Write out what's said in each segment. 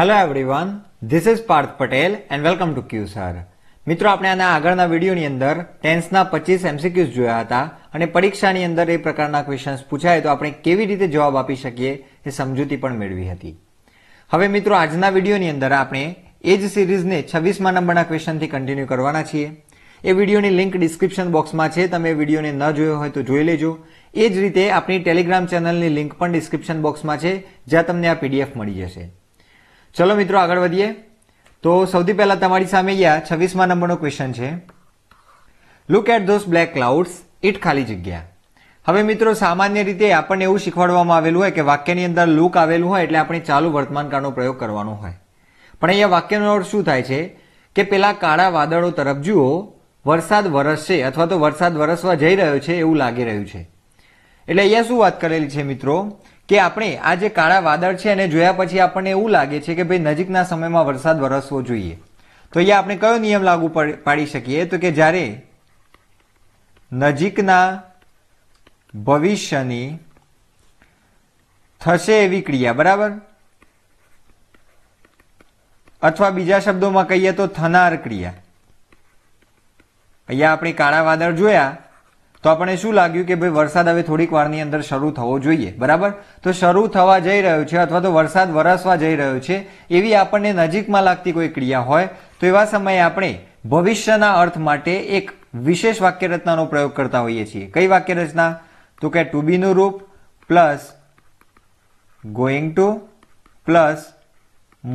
hello everyone this is Parth Patel and welcome to Q sir મિત્રો આપણે આના આગળના વિડીયોની અંદર ટેન્સના પચીસ એમસીક્યુઝ જોયા હતા અને પરીક્ષાની અંદર એ પ્રકારના ક્વેશ્ચન્સ પૂછાય તો આપણે કેવી રીતે જવાબ આપી શકીએ એ સમજૂતી પણ મેળવી હતી હવે મિત્રો આજના વિડીયોની અંદર આપણે એ જ સિરીઝને છવ્વીસમા નંબરના ક્વેશ્ચનથી કન્ટિન્યુ કરવાના છીએ એ વિડીયોની લિંક ડિસ્ક્રિપ્શન બોક્સમાં છે તમે વિડીયોને ન જોયો હોય તો જોઈ લેજો એ જ રીતે આપણી ટેલિગ્રામ ચેનલની લિંક પણ ડિસ્ક્રિપ્શન બોક્સમાં છે જ્યાં તમને આ પીડીએફ મળી જશે ચલો મિત્રો આગળ વધીએ તો સૌથી પહેલાં તમારી સામે ગયા છવ્વીસમા નંબરનો ક્વેશ્ચન છે look at those black clouds it ખાલી જગ્યા હવે મિત્રો સામાન્ય રીતે આપણને એવું શીખવાડવામાં આવેલું હોય કે વાક્યની અંદર લુક આવેલું હોય એટલે આપણે ચાલુ વર્તમાનકાળનો પ્રયોગ કરવાનો હોય પણ અહીંયા વાક્યનો અર્થ શું થાય છે કે પેલા કાળા વાદળો તરફ જુઓ વરસાદ વરસશે અથવા તો વરસાદ વરસવા જઈ રહ્યો છે એવું લાગી રહ્યું છે એટલે અહીંયા શું વાત કરેલી છે મિત્રો કે આપણે આ જે કાળા વાદળ છે એને જોયા પછી આપણને એવું લાગે છે કે ભાઈ નજીકના સમયમાં વરસાદ વરસવો જોઈએ તો અહીંયા આપણે કયો નિયમ લાગુ પાડી શકીએ તો કે જ્યારે નજીકના ભવિષ્યની થશે એવી ક્રિયા બરાબર અથવા બીજા શબ્દોમાં કહીએ તો થનાર ક્રિયા અહીંયા આપણે કાળા વાદળ જોયા તો આપણે શું લાગ્યું કે ભાઈ વરસાદ હવે થોડીક વારની અંદર શરૂ થવો જોઈએ બરાબર તો શરૂ થવા જઈ રહ્યો છે અથવા તો વરસાદ વરસવા જઈ રહ્યો છે એવી આપણને નજીકમાં લાગતી કોઈ ક્રિયા હોય તો એવા સમયે આપણે ભવિષ્યના અર્થ માટે એક વિશેષ વાક્ય રચનાનો પ્રયોગ કરતા હોઈએ છીએ કઈ વાક્ય રચના તો કે ટુ બીનું રૂપ પ્લસ ગોઈંગ ટુ પ્લસ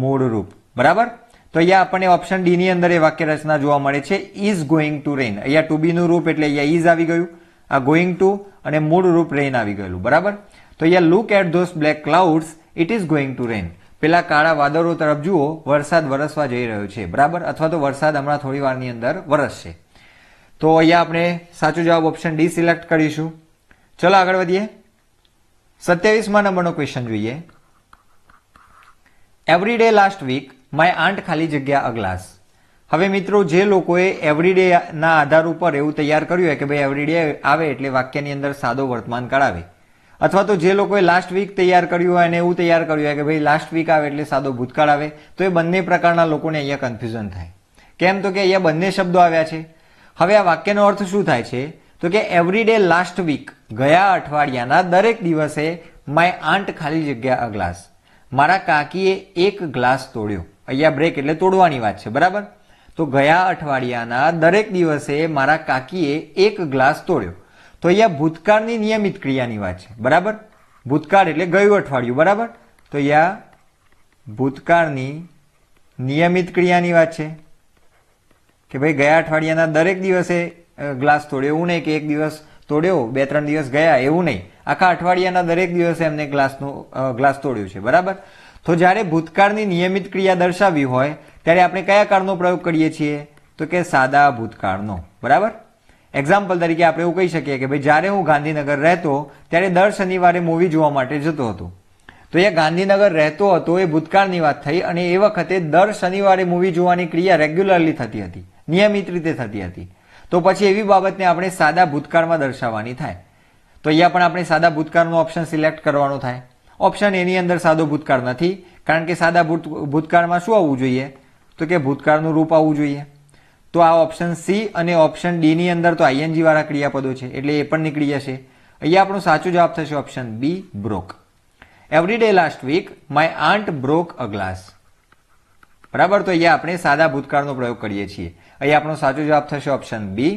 મૂળ રૂપ બરાબર તો અહીંયા આપણને ઓપ્શન ડી ની અંદર એ વાક્ય રચના જોવા મળે છે ઇઝ ગોઈંગ ટુ રેન અહીંયા ટુ બીનું રૂપ એટલે અહીંયા ઇઝ આવી ગયું આ ગોઈંગ ટુ અને મૂળ રૂપ રેન આવી ગયેલું બરાબર તો અહીંયા look at those black clouds it is going to rain પેલા કાળા વાદળો તરફ જુઓ વરસાદ વરસવા જઈ રહ્યો છે બરાબર અથવા તો વરસાદ હમણાં થોડી વારની અંદર વરસશે તો અહીંયા આપણે સાચો જવાબ ઓપ્શન ડી સિલેક્ટ કરીશું ચલો આગળ વધીએ સત્યાવીસમાં નંબરનો ક્વેશ્ચન જોઈએ everyday last week my aunt ખાલી જગ્યા અગ્લાસ હવે મિત્રો જે લોકોએ એવરીડે ના આધાર ઉપર એવું તૈયાર કર્યું હોય કે ભાઈ એવરીડે આવે એટલે વાક્યની અંદર સાદો વર્તમાન આવે અથવા તો જે લોકોએ લાસ્ટ વીક તૈયાર કર્યું હોય અને એવું તૈયાર કર્યું હોય કે ભાઈ લાસ્ટ વીક આવે એટલે સાદો ભૂતકાળ આવે તો એ બંને પ્રકારના લોકોને અહીંયા કન્ફ્યુઝન થાય કેમ તો કે અહીંયા બંને શબ્દો આવ્યા છે હવે આ વાક્યનો અર્થ શું થાય છે તો કે એવરીડે લાસ્ટ વીક ગયા અઠવાડિયાના દરેક દિવસે માય આંટ ખાલી જગ્યા અ ગ્લાસ મારા કાકીએ એક ગ્લાસ તોડ્યો અહીંયા બ્રેક એટલે તોડવાની વાત છે બરાબર તો ગયા અઠવાડિયાના દરેક દિવસે મારા કાકીએ એક ગ્લાસ તોડ્યો તો અહીંયા ભૂતકાળની નિયમિત ક્રિયાની વાત છે બરાબર ભૂતકાળ એટલે ગયું અઠવાડિયું બરાબર તો અહીંયા ભૂતકાળની નિયમિત ક્રિયાની વાત છે કે ભાઈ ગયા અઠવાડિયાના દરેક દિવસે ગ્લાસ તોડ્યો એવું નહીં કે એક દિવસ તોડ્યો બે ત્રણ દિવસ ગયા એવું નહીં આખા અઠવાડિયાના દરેક દિવસે એમને ગ્લાસનો ગ્લાસ તોડ્યું છે બરાબર તો જ્યારે ભૂતકાળની નિયમિત ક્રિયા દર્શાવી હોય ત્યારે આપણે કયા કાળનો પ્રયોગ કરીએ છીએ તો કે સાદા ભૂતકાળનો બરાબર એક્ઝામ્પલ તરીકે આપણે એવું કહી શકીએ કે ભાઈ જ્યારે હું ગાંધીનગર રહેતો ત્યારે દર શનિવારે મૂવી જોવા માટે જતો હતો તો એ ગાંધીનગર રહેતો હતો એ ભૂતકાળની વાત થઈ અને એ વખતે દર શનિવારે મૂવી જોવાની ક્રિયા રેગ્યુલરલી થતી હતી નિયમિત રીતે થતી હતી તો પછી એવી બાબતને આપણે સાદા ભૂતકાળમાં દર્શાવવાની થાય તો અહીંયા પણ આપણે સાદા ભૂતકાળનો ઓપ્શન સિલેક્ટ કરવાનો થાય ઓપ્શન એની અંદર સાદો ભૂતકાળ નથી કારણ કે સાદા ભૂત ભૂતકાળમાં શું આવવું જોઈએ તો કે ભૂતકાળનું રૂપ આવવું જોઈએ તો આ ઓપ્શન સી અને ઓપ્શન ડીની અંદર તો આઈએનજી વાળા ક્રિયાપદો છે એટલે એ પણ નીકળી જશે અહીંયા આપણો સાચો જવાબ થશે option B broke everyday last week my aunt broke a glass બરાબર તો અહીંયા આપણે સાદા ભૂતકાળનો પ્રયોગ કરીએ છીએ અહીંયા આપણો સાચો જવાબ થશે ઓપ્શન બી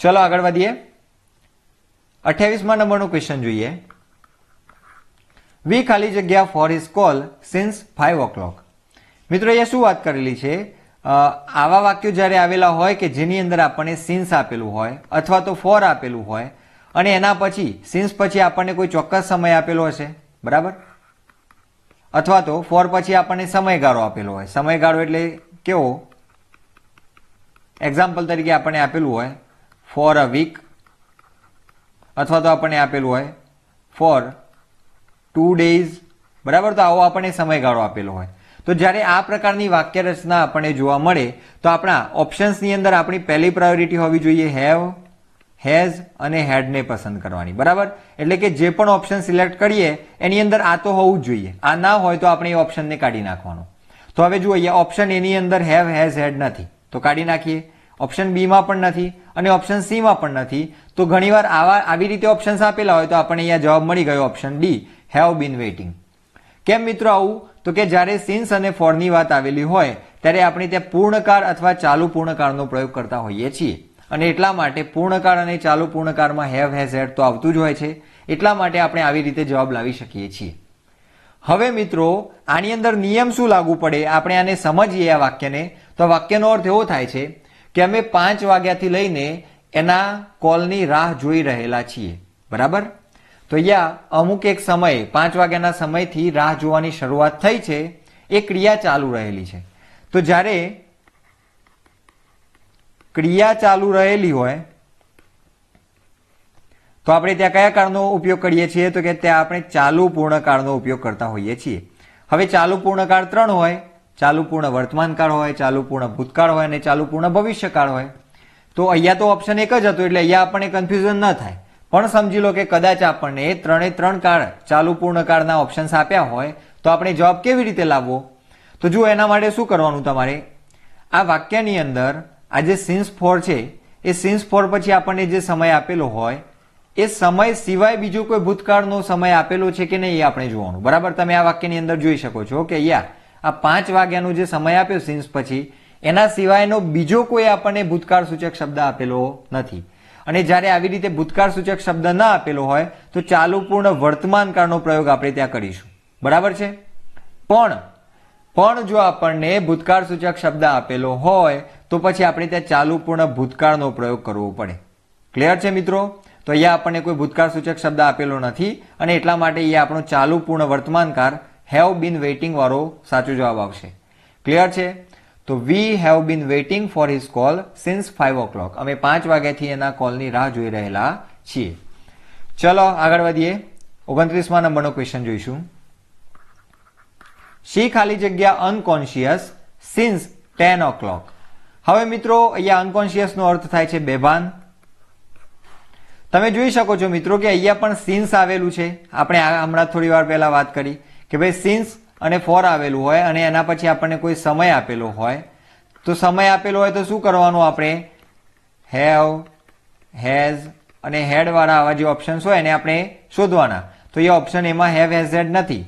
ચલો આગળ વધીએ અઠ્યાવીસમાં નંબરનું ક્વેશ્ચન જોઈએ વી ખાલી જગ્યા for is call since five o'clock મિત્રો અહીંયા શું વાત કરેલી છે આવા વાક્યો જ્યારે આવેલા હોય કે જેની અંદર આપણને સિન્સ આપેલું હોય અથવા તો ફોર આપેલું હોય અને એના પછી સિન્સ પછી આપણને કોઈ ચોક્કસ સમય આપેલો હશે બરાબર અથવા તો ફોર પછી આપણને સમયગાળો આપેલો હોય સમયગાળો એટલે કેવો એક્ઝામ્પલ તરીકે આપણને આપેલું હોય ફોર અ વીક અથવા તો આપણને આપેલું હોય ફોર ટુ ડેઝ બરાબર તો આવો આપણને સમયગાળો આપેલો હોય તો જ્યારે આ પ્રકારની વાક્ય રચના આપણને જોવા મળે તો આપણા ઓપ્શન્સની અંદર આપણી પહેલી પ્રાયોરિટી હોવી જોઈએ હેવ હેઝ અને હેડને પસંદ કરવાની બરાબર એટલે કે જે પણ ઓપ્શન સિલેક્ટ કરીએ એની અંદર આ તો હોવું જ જોઈએ આ ના હોય તો આપણે એ ઓપ્શનને કાઢી નાખવાનો તો હવે જુઓ અહીંયા ઓપ્શન એની અંદર હેવ હેઝ હેડ નથી તો કાઢી નાખીએ ઓપ્શન બીમાં પણ નથી અને ઓપ્શન સીમાં પણ નથી તો ઘણીવાર આવા આવી રીતે ઓપ્શન્સ આપેલા હોય તો આપણને અહીંયા જવાબ મળી ગયો option D have been waiting કેમ મિત્રો આવું તો કે જ્યારે સિન્સ અને ફોરની વાત આવેલી હોય ત્યારે આપણે ત્યાં પૂર્ણકાર અથવા ચાલુ પૂર્ણકારનો પ્રયોગ કરતા હોઈએ છીએ અને એટલા માટે પૂર્ણકાર અને ચાલુ પૂર્ણકારમાં હેવ હેઝ હેડ તો આવતું જ હોય છે એટલા માટે આપણે આવી રીતે જવાબ લાવી શકીએ છીએ હવે મિત્રો આની અંદર નિયમ શું લાગુ પડે આપણે આને સમજીએ આ વાક્યને તો વાક્યનો અર્થ એવો થાય છે કે અમે પાંચ વાગ્યાથી લઈને એના કોલની રાહ જોઈ રહેલા છીએ બરાબર તો અહીંયા અમુક એક સમયે પાંચ વાગ્યાના સમયથી રાહ જોવાની શરૂઆત થઈ છે એ ક્રિયા ચાલુ રહેલી છે તો જ્યારે ક્રિયા ચાલુ રહેલી હોય તો આપણે ત્યાં કયા કાળનો ઉપયોગ કરીએ છીએ તો કે ત્યાં આપણે ચાલુ પૂર્ણ કાળનો ઉપયોગ કરતા હોઈએ છીએ હવે ચાલુ પૂર્ણ કાળ ત્રણ હોય ચાલુ પૂર્ણ વર્તમાન કાળ હોય ચાલુ પૂર્ણ ભૂતકાળ હોય અને ચાલુ પૂર્ણ ભવિષ્યકાળ હોય તો અહીંયા તો ઓપ્શન એક જ હતો એટલે અહીંયા આપણને કન્ફ્યુઝન ન થાય પણ સમજી લો કે કદાચ આપણને ત્રણે ત્રણ કાળ ચાલુ પૂર્ણ કાળના ઓપ્શન્સ આપ્યા હોય તો આપણે જોબ કેવી રીતે લાવવો તો જુઓ એના માટે શું કરવાનું તમારે આ વાક્યની અંદર આ જે સિન્સ ફોર છે એ સિન્સ ફોર પછી આપણને જે સમય આપેલો હોય એ સમય સિવાય બીજો કોઈ ભૂતકાળનો સમય આપેલો છે કે નહીં એ આપણે જોવાનું બરાબર તમે આ વાક્યની અંદર જોઈ શકો છો કે યા આ પાંચ વાગ્યાનો જે સમય આપ્યો સિન્સ પછી એના સિવાયનો બીજો કોઈ આપણને ભૂતકાળ સૂચક શબ્દ આપેલો નથી અને જ્યારે આવી રીતે ભૂતકાળ સૂચક શબ્દ ન આપેલો હોય તો ચાલુ પૂર્ણ વર્તમાન કાળનો પ્રયોગ આપણે ત્યાં કરીશું બરાબર છે પણ પણ જો આપણને ભૂતકાળ સૂચક શબ્દ આપેલો હોય તો પછી આપણે ત્યાં ચાલુ પૂર્ણ ભૂતકાળનો પ્રયોગ કરવો પડે ક્લિયર છે મિત્રો તો અહીંયા આપણને કોઈ ભૂતકાળ સૂચક શબ્દ આપેલો નથી અને એટલા માટે એ આપણો ચાલુ પૂર્ણ વર્તમાનકાર હેવ બિન વેઇટિંગ વાળો સાચો જવાબ આવશે ક્લિયર છે તો we have been waiting for his call since five o'clock અમે પાંચ વાગ્યાથી એના કોલની રાહ જોઈ રહેલા છીએ ચલો આગળ વધીએ ઓગણત્રીસમાં નંબરનો ક્વેશ્ચન જોઈશું શી ખાલી જગ્યા unconscious since ten o'clock હવે મિત્રો અહીંયા અનકોન્શિયસનો અર્થ થાય છે બેભાન તમે જોઈ શકો છો મિત્રો કે અહીંયા પણ સિન્સ આવેલું છે આપણે હમણાં થોડી વાર પહેલા વાત કરી કે ભાઈ સિન્સ અને ફોર આવેલું હોય અને એના પછી આપણને કોઈ સમય આપેલો હોય તો સમય આપેલો હોય તો શું કરવાનું આપણે હેવ હેઝ અને હેડવાળા આવા જે ઓપ્શન્સ હોય એને આપણે શોધવાના તો એ ઓપ્શન એમાં હેવ હેઝ હેડ નથી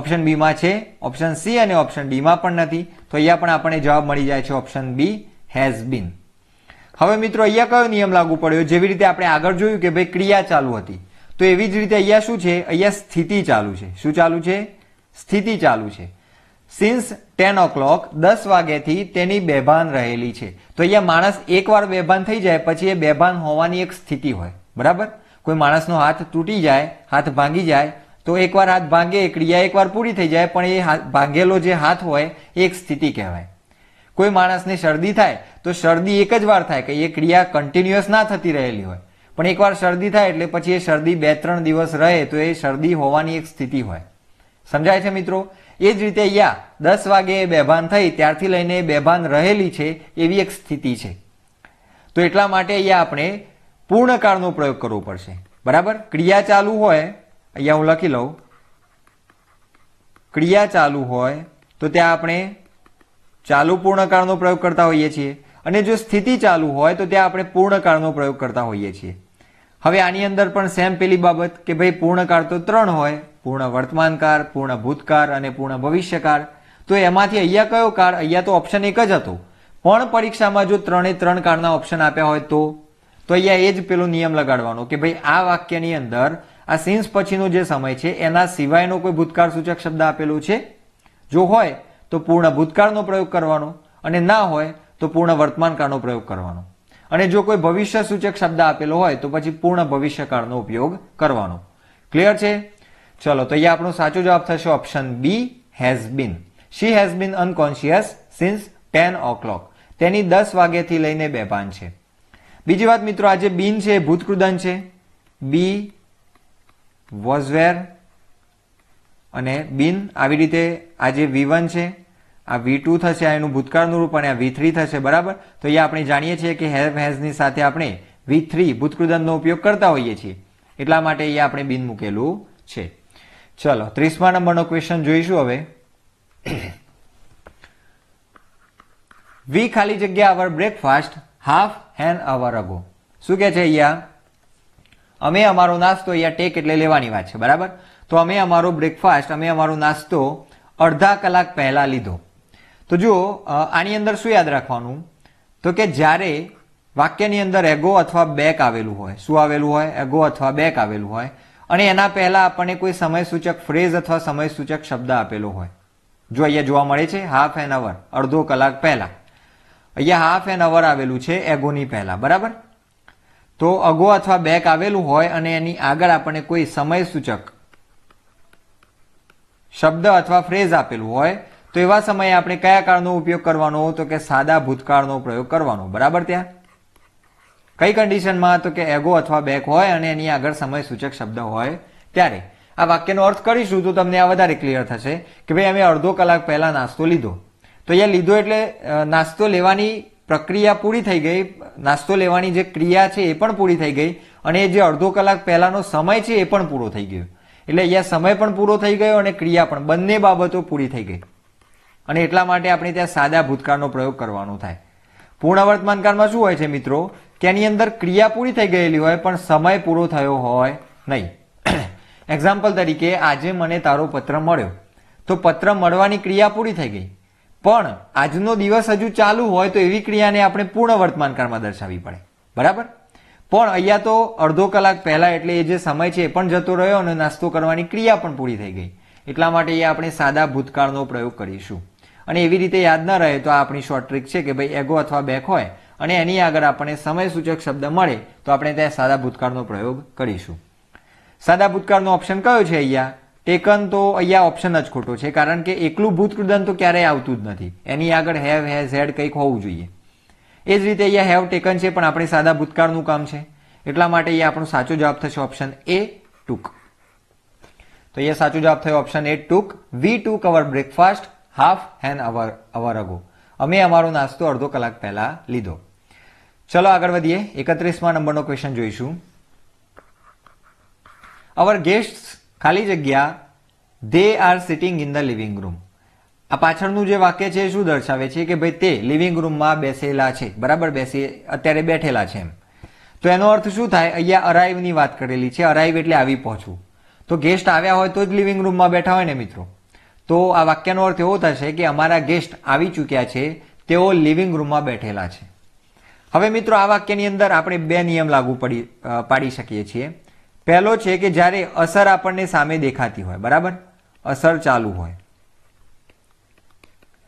ઓપ્શન બીમાં છે ઓપ્શન સી અને ઓપ્શન ડીમાં પણ નથી તો અહીંયા પણ આપણને જવાબ મળી જાય છે ઓપ્શન બી હેઝ બીન હવે મિત્રો અહીંયા કયો નિયમ લાગુ પડ્યો જેવી રીતે આપણે આગળ જોયું કે ભાઈ ક્રિયા ચાલુ હતી તો એવી જ રીતે અહીંયા શું છે અહીંયા સ્થિતિ ચાલુ છે શું ચાલુ છે સ્થિતિ ચાલુ છે સિન્સ ટેન ઓ ક્લોક દસ વાગ્યાથી તેની બેભાન રહેલી છે તો અહીંયા માણસ એકવાર બેભાન થઈ જાય પછી એ બેભાન હોવાની એક સ્થિતિ હોય બરાબર કોઈ માણસનો હાથ તૂટી જાય હાથ ભાંગી જાય તો એકવાર હાથ ભાંગે એ ક્રિયા એકવાર પૂરી થઈ જાય પણ એ ભાંગેલો જે હાથ હોય એ એક સ્થિતિ કહેવાય કોઈ માણસને શરદી થાય તો શરદી એક જ વાર થાય કે એ ક્રિયા કન્ટિન્યુઅસ ના થતી રહેલી હોય પણ એકવાર શરદી થાય એટલે પછી એ શરદી બે ત્રણ દિવસ રહે તો એ શરદી હોવાની એક સ્થિતિ હોય સમજાય છે મિત્રો એ જ રીતે અહીંયા દસ વાગે બેભાન થઈ ત્યારથી લઈને બેભાન રહેલી છે એવી એક સ્થિતિ છે તો એટલા માટે અહીંયા આપણે પૂર્ણકાળનો પ્રયોગ કરવો પડશે બરાબર ક્રિયા ચાલુ હોય અહીંયા હું લખી લઉં ક્રિયા ચાલુ હોય તો ત્યાં આપણે ચાલુ પૂર્ણકાળનો પ્રયોગ કરતા હોઈએ છીએ અને જો સ્થિતિ ચાલુ હોય તો ત્યાં આપણે પૂર્ણકાળનો પ્રયોગ કરતા હોઈએ છીએ હવે આની અંદર પણ સેમ પેલી બાબત કે ભાઈ પૂર્ણકાળ તો ત્રણ હોય પૂર્ણ વર્તમાનકાર પૂર્ણ ભૂતકાળ અને પૂર્ણ ભવિષ્યકાર તો એમાંથી અહીંયા કયો કાળ અહીંયા તો ઓપ્શન એક જ હતો પણ પરીક્ષામાં જો ત્રણે ત્રણ કાળના ઓપ્શન આપ્યા હોય તો તો અહીંયા એ જ પેલો નિયમ લગાડવાનો કે ભાઈ આ વાક્યની અંદર આ સિન્સ પછીનો જે સમય છે એના સિવાયનો કોઈ ભૂતકાળ સૂચક શબ્દ આપેલો છે જો હોય તો પૂર્ણ ભૂતકાળનો પ્રયોગ કરવાનો અને ના હોય તો પૂર્ણ વર્તમાનકાળનો પ્રયોગ કરવાનો અને જો કોઈ ભવિષ્ય સૂચક શબ્દ આપેલો હોય તો પછી પૂર્ણ ભવિષ્યકાળનો ઉપયોગ કરવાનો ક્લિયર છે ચલો તો અહીંયા આપણો સાચો જવાબ થશે option B has been she has been unconscious since ten o'clock તેની દસ વાગ્યાથી લઈને બે પાન છે બીજી વાત મિત્રો આજે બીન છે એ ભૂતકૃદન છે બી વોઝ વેર અને બીન આવી રીતે આજે જે વી વન છે આ વી ટુ થશે આ એનું ભૂતકાળનું રૂપ અને આ વી થ્રી થશે બરાબર તો અહીંયા આપણે જાણીએ છીએ કે હેવ હેઝની સાથે આપણે વી થ્રી ભૂતકૃદનનો ઉપયોગ કરતા હોઈએ છીએ એટલા માટે અહીંયા આપણે બિન મૂકેલું છે ચલો ત્રીસમા નંબરનો ક્વેશ્ચન જોઈશું હવે વી ખાલી જગ્યા our breakfast half an hour ago શું કહે છે અહીંયા અમે અમારો નાસ્તો અહીંયા ટેક એટલે લેવાની વાત છે બરાબર તો અમે અમારો બ્રેકફાસ્ટ અમે અમારો નાસ્તો અડધા કલાક પહેલા લીધો તો જુઓ આની અંદર શું યાદ રાખવાનું તો કે જ્યારે વાક્યની અંદર એગો અથવા બેક આવેલું હોય શું આવેલું હોય એગો અથવા બેક આવેલું હોય અને એના પહેલાં આપણને કોઈ સમયસૂચક ફ્રેઝ અથવા સમયસૂચક શબ્દ આપેલો હોય જો અહીંયા જોવા મળે છે હાફ એન અવર અડધો કલાક પહેલાં અહીંયા હાફ એન અવર આવેલું છે એગોની પહેલાં બરાબર તો અગો અથવા બેક આવેલું હોય અને એની આગળ આપણને કોઈ સમયસૂચક શબ્દ અથવા ફ્રેઝ આપેલું હોય તો એવા સમયે આપણે કયા કાળનો ઉપયોગ કરવાનો તો કે સાદા ભૂતકાળનો પ્રયોગ કરવાનો બરાબર ત્યાં કઈ કન્ડિશનમાં તો કે એગો અથવા બેક હોય અને એની આગળ સમય સૂચક શબ્દ હોય ત્યારે આ વાક્યનો અર્થ કરીશું તો તમને આ વધારે ક્લિયર થશે કે ભાઈ અમે અડધો કલાક પહેલા નાસ્તો લીધો તો અહીંયા લીધો એટલે નાસ્તો લેવાની પ્રક્રિયા પૂરી થઈ ગઈ નાસ્તો લેવાની જે ક્રિયા છે એ પણ પૂરી થઈ ગઈ અને એ જે અડધો કલાક પહેલાનો સમય છે એ પણ પૂરો થઈ ગયો એટલે અહીંયા સમય પણ પૂરો થઈ ગયો અને ક્રિયા પણ બંને બાબતો પૂરી થઈ ગઈ અને એટલા માટે આપણે ત્યાં સાદા ભૂતકાળનો પ્રયોગ કરવાનો થાય પૂર્ણ વર્તમાનકાળમાં શું હોય છે મિત્રો કે એની અંદર ક્રિયા પૂરી થઈ ગયેલી હોય પણ સમય પૂરો થયો હોય નહીં એક્ઝામ્પલ તરીકે આજે મને તારો પત્ર મળ્યો તો પત્ર મળવાની ક્રિયા પૂરી થઈ ગઈ પણ આજનો દિવસ હજુ ચાલુ હોય તો એવી ક્રિયાને આપણે પૂર્ણ વર્તમાનકાળમાં દર્શાવવી પડે બરાબર પણ અહીંયા તો અડધો કલાક પહેલાં એટલે એ જે સમય છે એ પણ જતો રહ્યો અને નાસ્તો કરવાની ક્રિયા પણ પૂરી થઈ ગઈ એટલા માટે એ આપણે સાદા ભૂતકાળનો પ્રયોગ કરીશું અને એવી રીતે યાદ ન રહે તો આ આપણી શોર્ટ ટ્રિક છે કે ભાઈ એગો અથવા બેક હોય અને એની આગળ આપણને સમય સૂચક શબ્દ મળે તો આપણે ત્યાં સાદા ભૂતકાળનો પ્રયોગ કરીશું સાદા ભૂતકાળનો ઓપ્શન કયો છે અહીંયા ટેકન તો અહીંયા ઓપ્શન જ ખોટો છે કારણ કે એકલું ભૂતકૃદન તો ક્યારેય આવતું જ નથી એની આગળ હેવ હેઝ હેડ કંઈક હોવું જોઈએ એ જ રીતે અહીંયા હેવ ટેકન છે પણ આપણે સાદા ભૂતકાળનું કામ છે એટલા માટે અહીંયા આપણો સાચો જવાબ થશે ઓપ્શન એ ટૂંક તો અહીંયા સાચો જવાબ થયો option A took we took our breakfast half an hour hour ago અમે અમારો નાસ્તો અડધો કલાક પહેલા લીધો ચલો આગળ વધીએ એકત્રીસમાં નંબરનો ક્વેશ્ચન જોઈશું અવર ગેસ્ટ ખાલી જગ્યા they are sitting in the living room આ પાછળનું જે વાક્ય છે એ શું દર્શાવે છે કે ભાઈ તે લિવિંગ રૂમમાં બેસેલા છે બરાબર બેસી અત્યારે બેઠેલા છે એમ તો એનો અર્થ શું થાય અહીંયા અરાઈવની વાત કરેલી છે અરાઈવ એટલે આવી પહોંચવું તો ગેસ્ટ આવ્યા હોય તો જ લિવિંગ રૂમમાં બેઠા હોય ને મિત્રો તો આ વાક્યનો અર્થ એવો થશે કે અમારા ગેસ્ટ આવી ચૂક્યા છે તેઓ લિવિંગ રૂમમાં બેઠેલા છે હવે મિત્રો આ વાક્યની અંદર આપણે બે નિયમ લાગુ પડી પાડી શકીએ છીએ પહેલો છે કે જ્યારે અસર આપણને સામે દેખાતી હોય બરાબર અસર ચાલુ હોય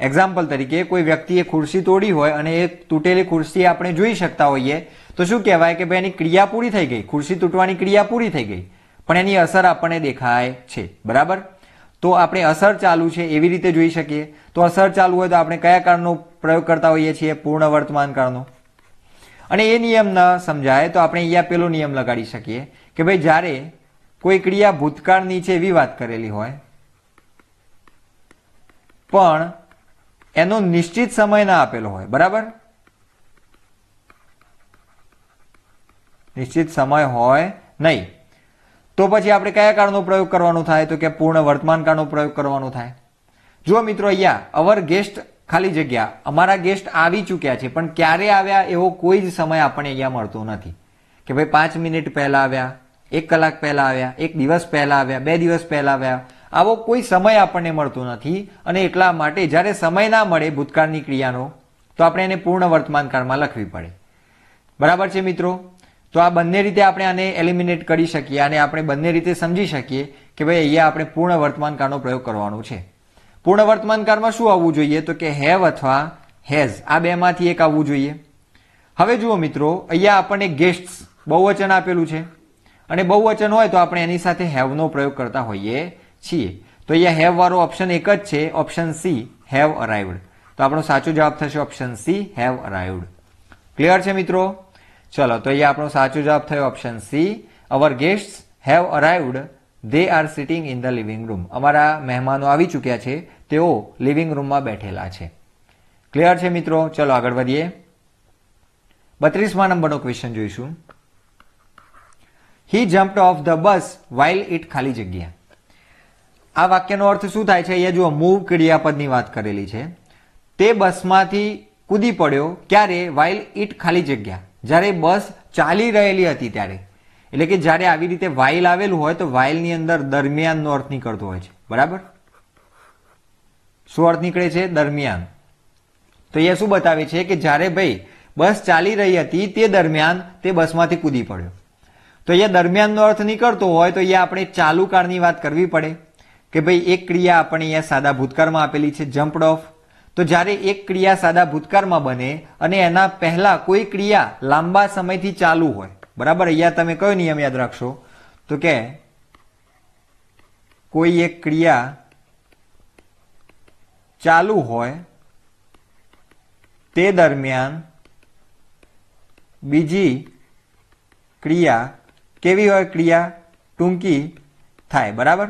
એક્ઝામ્પલ તરીકે કોઈ વ્યક્તિએ ખુરશી તોડી હોય અને એ તૂટેલી ખુરશી આપણે જોઈ શકતા હોઈએ તો શું કહેવાય કે ભાઈ એની ક્રિયા પૂરી થઈ ગઈ ખુરશી તૂટવાની ક્રિયા પૂરી થઈ ગઈ પણ એની અસર આપણને દેખાય છે બરાબર તો આપણે અસર ચાલુ છે એવી રીતે જોઈ શકીએ તો અસર ચાલુ હોય તો આપણે કયા કાળનો પ્રયોગ કરતા હોઈએ છીએ પૂર્ણ વર્તમાન કાળનો અને એ નિયમ ન સમજાય તો આપણે અહીંયા પેલો નિયમ લગાડી શકીએ કે ભાઈ જ્યારે કોઈ ક્રિયા ભૂતકાળની છે એવી વાત કરેલી હોય પણ એનો નિશ્ચિત સમય ના આપેલો હોય બરાબર નિશ્ચિત સમય હોય નહીં તો પછી આપણે કયા કાળનો પ્રયોગ કરવાનો થાય તો કે પૂર્ણ વર્તમાન કાળનો પ્રયોગ કરવાનો થાય જો મિત્રો અહીંયા અવર ગેસ્ટ ખાલી જગ્યા અમારા ગેસ્ટ આવી ચૂક્યા છે પણ ક્યારે આવ્યા એવો કોઈ જ સમય આપણને અહીંયા મળતો નથી કે ભાઈ પાંચ મિનિટ પહેલાં આવ્યા એક કલાક પહેલાં આવ્યા એક દિવસ પહેલાં આવ્યા બે દિવસ પહેલાં આવ્યા આવો કોઈ સમય આપણને મળતો નથી અને એટલા માટે જ્યારે સમય ના મળે ભૂતકાળની ક્રિયાનો તો આપણે એને પૂર્ણ વર્તમાન કાળમાં લખવી પડે બરાબર છે મિત્રો તો આ બંને રીતે આપણે આને એલિમિનેટ કરી શકીએ અને આપણે બંને રીતે સમજી શકીએ કે ભાઈ અહીંયા આપણે પૂર્ણ વર્તમાન કાળનો પ્રયોગ કરવાનો છે પૂર્ણ વર્તમાન વર્તમાનકાળમાં શું આવવું જોઈએ તો કે હેવ અથવા હેઝ આ બેમાંથી એક આવવું જોઈએ હવે જુઓ મિત્રો અહીંયા આપણને ગેસ્ટ્સ બહુવચન આપેલું છે અને બહુવચન હોય તો આપણે એની સાથે હેવનો પ્રયોગ કરતા હોઈએ છીએ તો અહીંયા હેવ વાળો ઓપ્શન એક જ છે ઓપ્શન સી હેવ અરાઇવડ તો આપણો સાચો જવાબ થશે option C have arrived clear છે મિત્રો ચલો તો અહીંયા આપણો સાચો જવાબ થયો option C our guest have arrived they are sitting in the living room અમારા મહેમાનો આવી ચૂક્યા છે તેઓ લિવિંગ રૂમમાં બેઠેલા છે ક્લિયર છે મિત્રો ચલો આગળ વધીએ બત્રીસમાં નંબરનો ક્વેશ્ચન જોઈશું he jumped off the bus while it ખાલી જગ્યા આ વાક્યનો અર્થ શું થાય છે અહીંયા જુઓ મૂવ ક્રિયાપદની વાત કરેલી છે તે બસમાંથી કૂદી પડ્યો ક્યારે વાઇલ ઇટ ખાલી જગ્યા જ્યારે બસ ચાલી રહેલી હતી ત્યારે એટલે કે જ્યારે આવી રીતે વાઇલ આવેલું હોય તો વાઇલની અંદર દરમિયાનનો અર્થ નીકળતો હોય છે બરાબર શું અર્થ નીકળે છે દરમિયાન તો અહીંયા શું બતાવે છે કે જ્યારે ભાઈ બસ ચાલી રહી હતી તે દરમિયાન તે બસમાંથી કૂદી પડ્યો તો અહીંયા દરમિયાનનો અર્થ નીકળતો હોય તો એ આપણે ચાલુ કાળની વાત કરવી પડે કે ભાઈ એક ક્રિયા આપણે અહીંયા સાદા ભૂતકાળમાં આપેલી છે જમ્પડ ઓફ તો જ્યારે એક ક્રિયા સાદા ભૂતકાળમાં બને અને એના પહેલા કોઈ ક્રિયા લાંબા સમયથી ચાલુ હોય બરાબર અહીંયા તમે કયો નિયમ યાદ રાખશો તો કે કોઈ એક ક્રિયા ચાલુ હોય તે દરમિયાન બીજી ક્રિયા કેવી હોય ક્રિયા ટૂંકી થાય બરાબર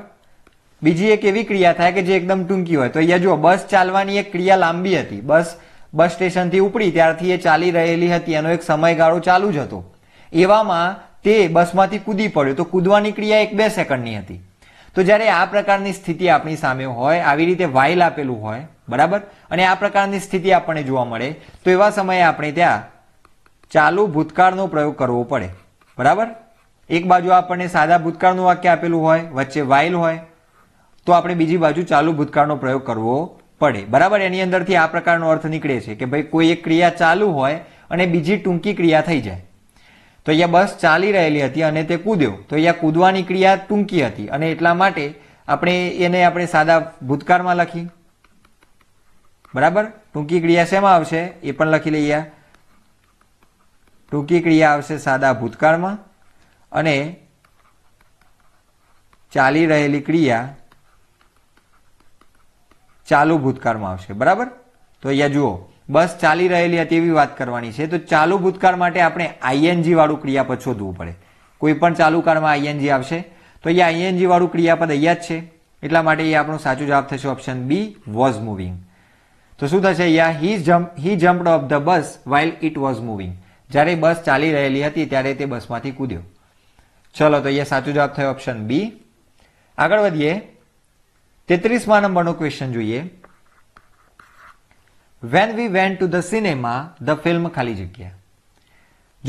બીજી એક એવી ક્રિયા થાય કે જે એકદમ ટૂંકી હોય તો અહીંયા જુઓ બસ ચાલવાની એક ક્રિયા લાંબી હતી બસ બસ સ્ટેશનથી ઉપડી ત્યારથી એ ચાલી રહેલી હતી એનો એક સમયગાળો ચાલુ જ હતો એવામાં તે બસમાંથી કૂદી પડ્યો તો કૂદવાની ક્રિયા એક બે સેકન્ડની હતી તો જ્યારે આ પ્રકારની સ્થિતિ આપણી સામે હોય આવી રીતે વાઇલ આપેલું હોય બરાબર અને આ પ્રકારની સ્થિતિ આપણને જોવા મળે તો એવા સમયે આપણે ત્યાં ચાલુ ભૂતકાળનો પ્રયોગ કરવો પડે બરાબર એક બાજુ આપણને સાદા ભૂતકાળનું વાક્ય આપેલું હોય વચ્ચે વાઇલ હોય તો આપણે બીજી બાજુ ચાલુ ભૂતકાળનો પ્રયોગ કરવો પડે બરાબર એની અંદરથી આ પ્રકારનો અર્થ નીકળે છે કે ભાઈ કોઈ એક ક્રિયા ચાલુ હોય અને બીજી ટૂંકી ક્રિયા થઈ જાય તો અહીંયા બસ ચાલી રહેલી હતી અને તે કૂદ્યો તો અહીંયા કૂદવાની ક્રિયા ટૂંકી હતી અને એટલા માટે આપણે એને આપણે સાદા ભૂતકાળમાં લખી બરાબર ટૂંકી ક્રિયા શેમાં આવશે એ પણ લખી લઈએ ટૂંકી ક્રિયા આવશે સાદા ભૂતકાળમાં અને ચાલી રહેલી ક્રિયા ચાલુ ભૂતકાળમાં આવશે બરાબર તો અહીંયા જુઓ બસ ચાલી રહેલી હતી એવી વાત કરવાની છે તો ચાલુ ભૂતકાળ માટે આપણે આઈએનજી વાળું ક્રિયાપદ શોધવું પડે કોઈ પણ ચાલુ કાળમાં આઈએનજી આવશે તો અહીંયા આઈએનજી વાળું ક્રિયાપદ અહીંયા જ છે એટલા માટે એ આપણો સાચો જવાબ થશે ઓપ્શન બી વોઝ મૂવિંગ તો શું થશે અહીંયા he jump he jump off the bus while it was moving જ્યારે બસ ચાલી રહેલી હતી ત્યારે તે બસમાંથી કૂદ્યો ચલો તો અહીંયા સાચો જવાબ થયો ઓપ્શન બી આગળ વધીએ તેત્રીસમાં નંબરનો ક્વેશ્ચન જોઈએ when we went to the cinema the film ખાલી જગ્યા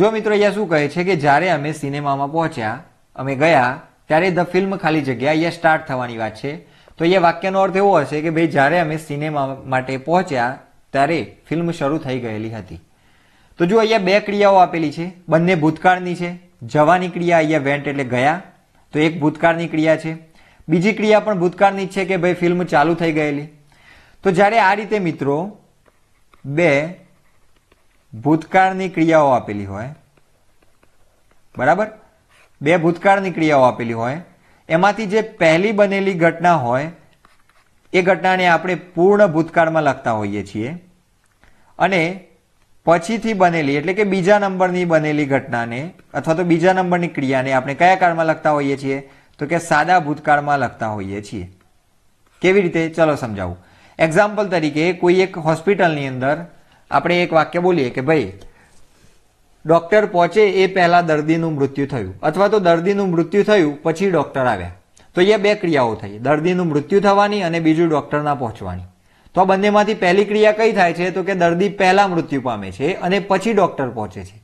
જો મિત્રો અહીંયા શું કહે છે કે જ્યારે અમે સિનેમામાં પહોંચ્યા અમે ગયા ત્યારે ધ ફિલ્મ ખાલી જગ્યા અહીંયા સ્ટાર્ટ થવાની વાત છે તો અહીંયા વાક્યનો અર્થ એવો હશે કે ભાઈ જ્યારે અમે સિનેમા માટે પહોંચ્યા ત્યારે ફિલ્મ શરૂ થઈ ગયેલી હતી તો જો અહીંયા બે ક્રિયાઓ આપેલી છે બંને ભૂતકાળની છે જવાની ક્રિયા અહીંયા વેન્ટ એટલે ગયા તો એક ભૂતકાળની ક્રિયા છે બીજી ક્રિયા પણ ભૂતકાળની જ છે કે ભાઈ ફિલ્મ ચાલુ થઈ ગયેલી તો જ્યારે આ રીતે મિત્રો બે ભૂતકાળની ક્રિયાઓ આપેલી હોય બરાબર બે ભૂતકાળની ક્રિયાઓ આપેલી હોય એમાંથી જે પહેલી બનેલી ઘટના હોય એ ઘટનાને આપણે પૂર્ણ ભૂતકાળમાં લખતા હોઈએ છીએ અને પછીથી બનેલી એટલે કે બીજા નંબરની બનેલી ઘટનાને અથવા તો બીજા નંબરની ક્રિયાને આપણે કયા કાળમાં લખતા હોઈએ છીએ તો કે સાદા ભૂતકાળમાં લખતા હોઈએ છીએ કેવી રીતે ચલો સમજાવું એક્ઝામ્પલ તરીકે કોઈ એક હોસ્પિટલની અંદર આપણે એક વાક્ય બોલીએ કે ભાઈ ડૉક્ટર પહોંચે એ પહેલાં દર્દીનું મૃત્યુ થયું અથવા તો દર્દીનું મૃત્યુ થયું પછી ડૉક્ટર આવ્યા તો અહીંયા બે ક્રિયાઓ થઈ દર્દીનું મૃત્યુ થવાની અને બીજું ડૉક્ટરના પહોંચવાની તો બંનેમાંથી પહેલી ક્રિયા કઈ થાય છે તો કે દર્દી પહેલાં મૃત્યુ પામે છે અને પછી ડૉક્ટર પહોંચે છે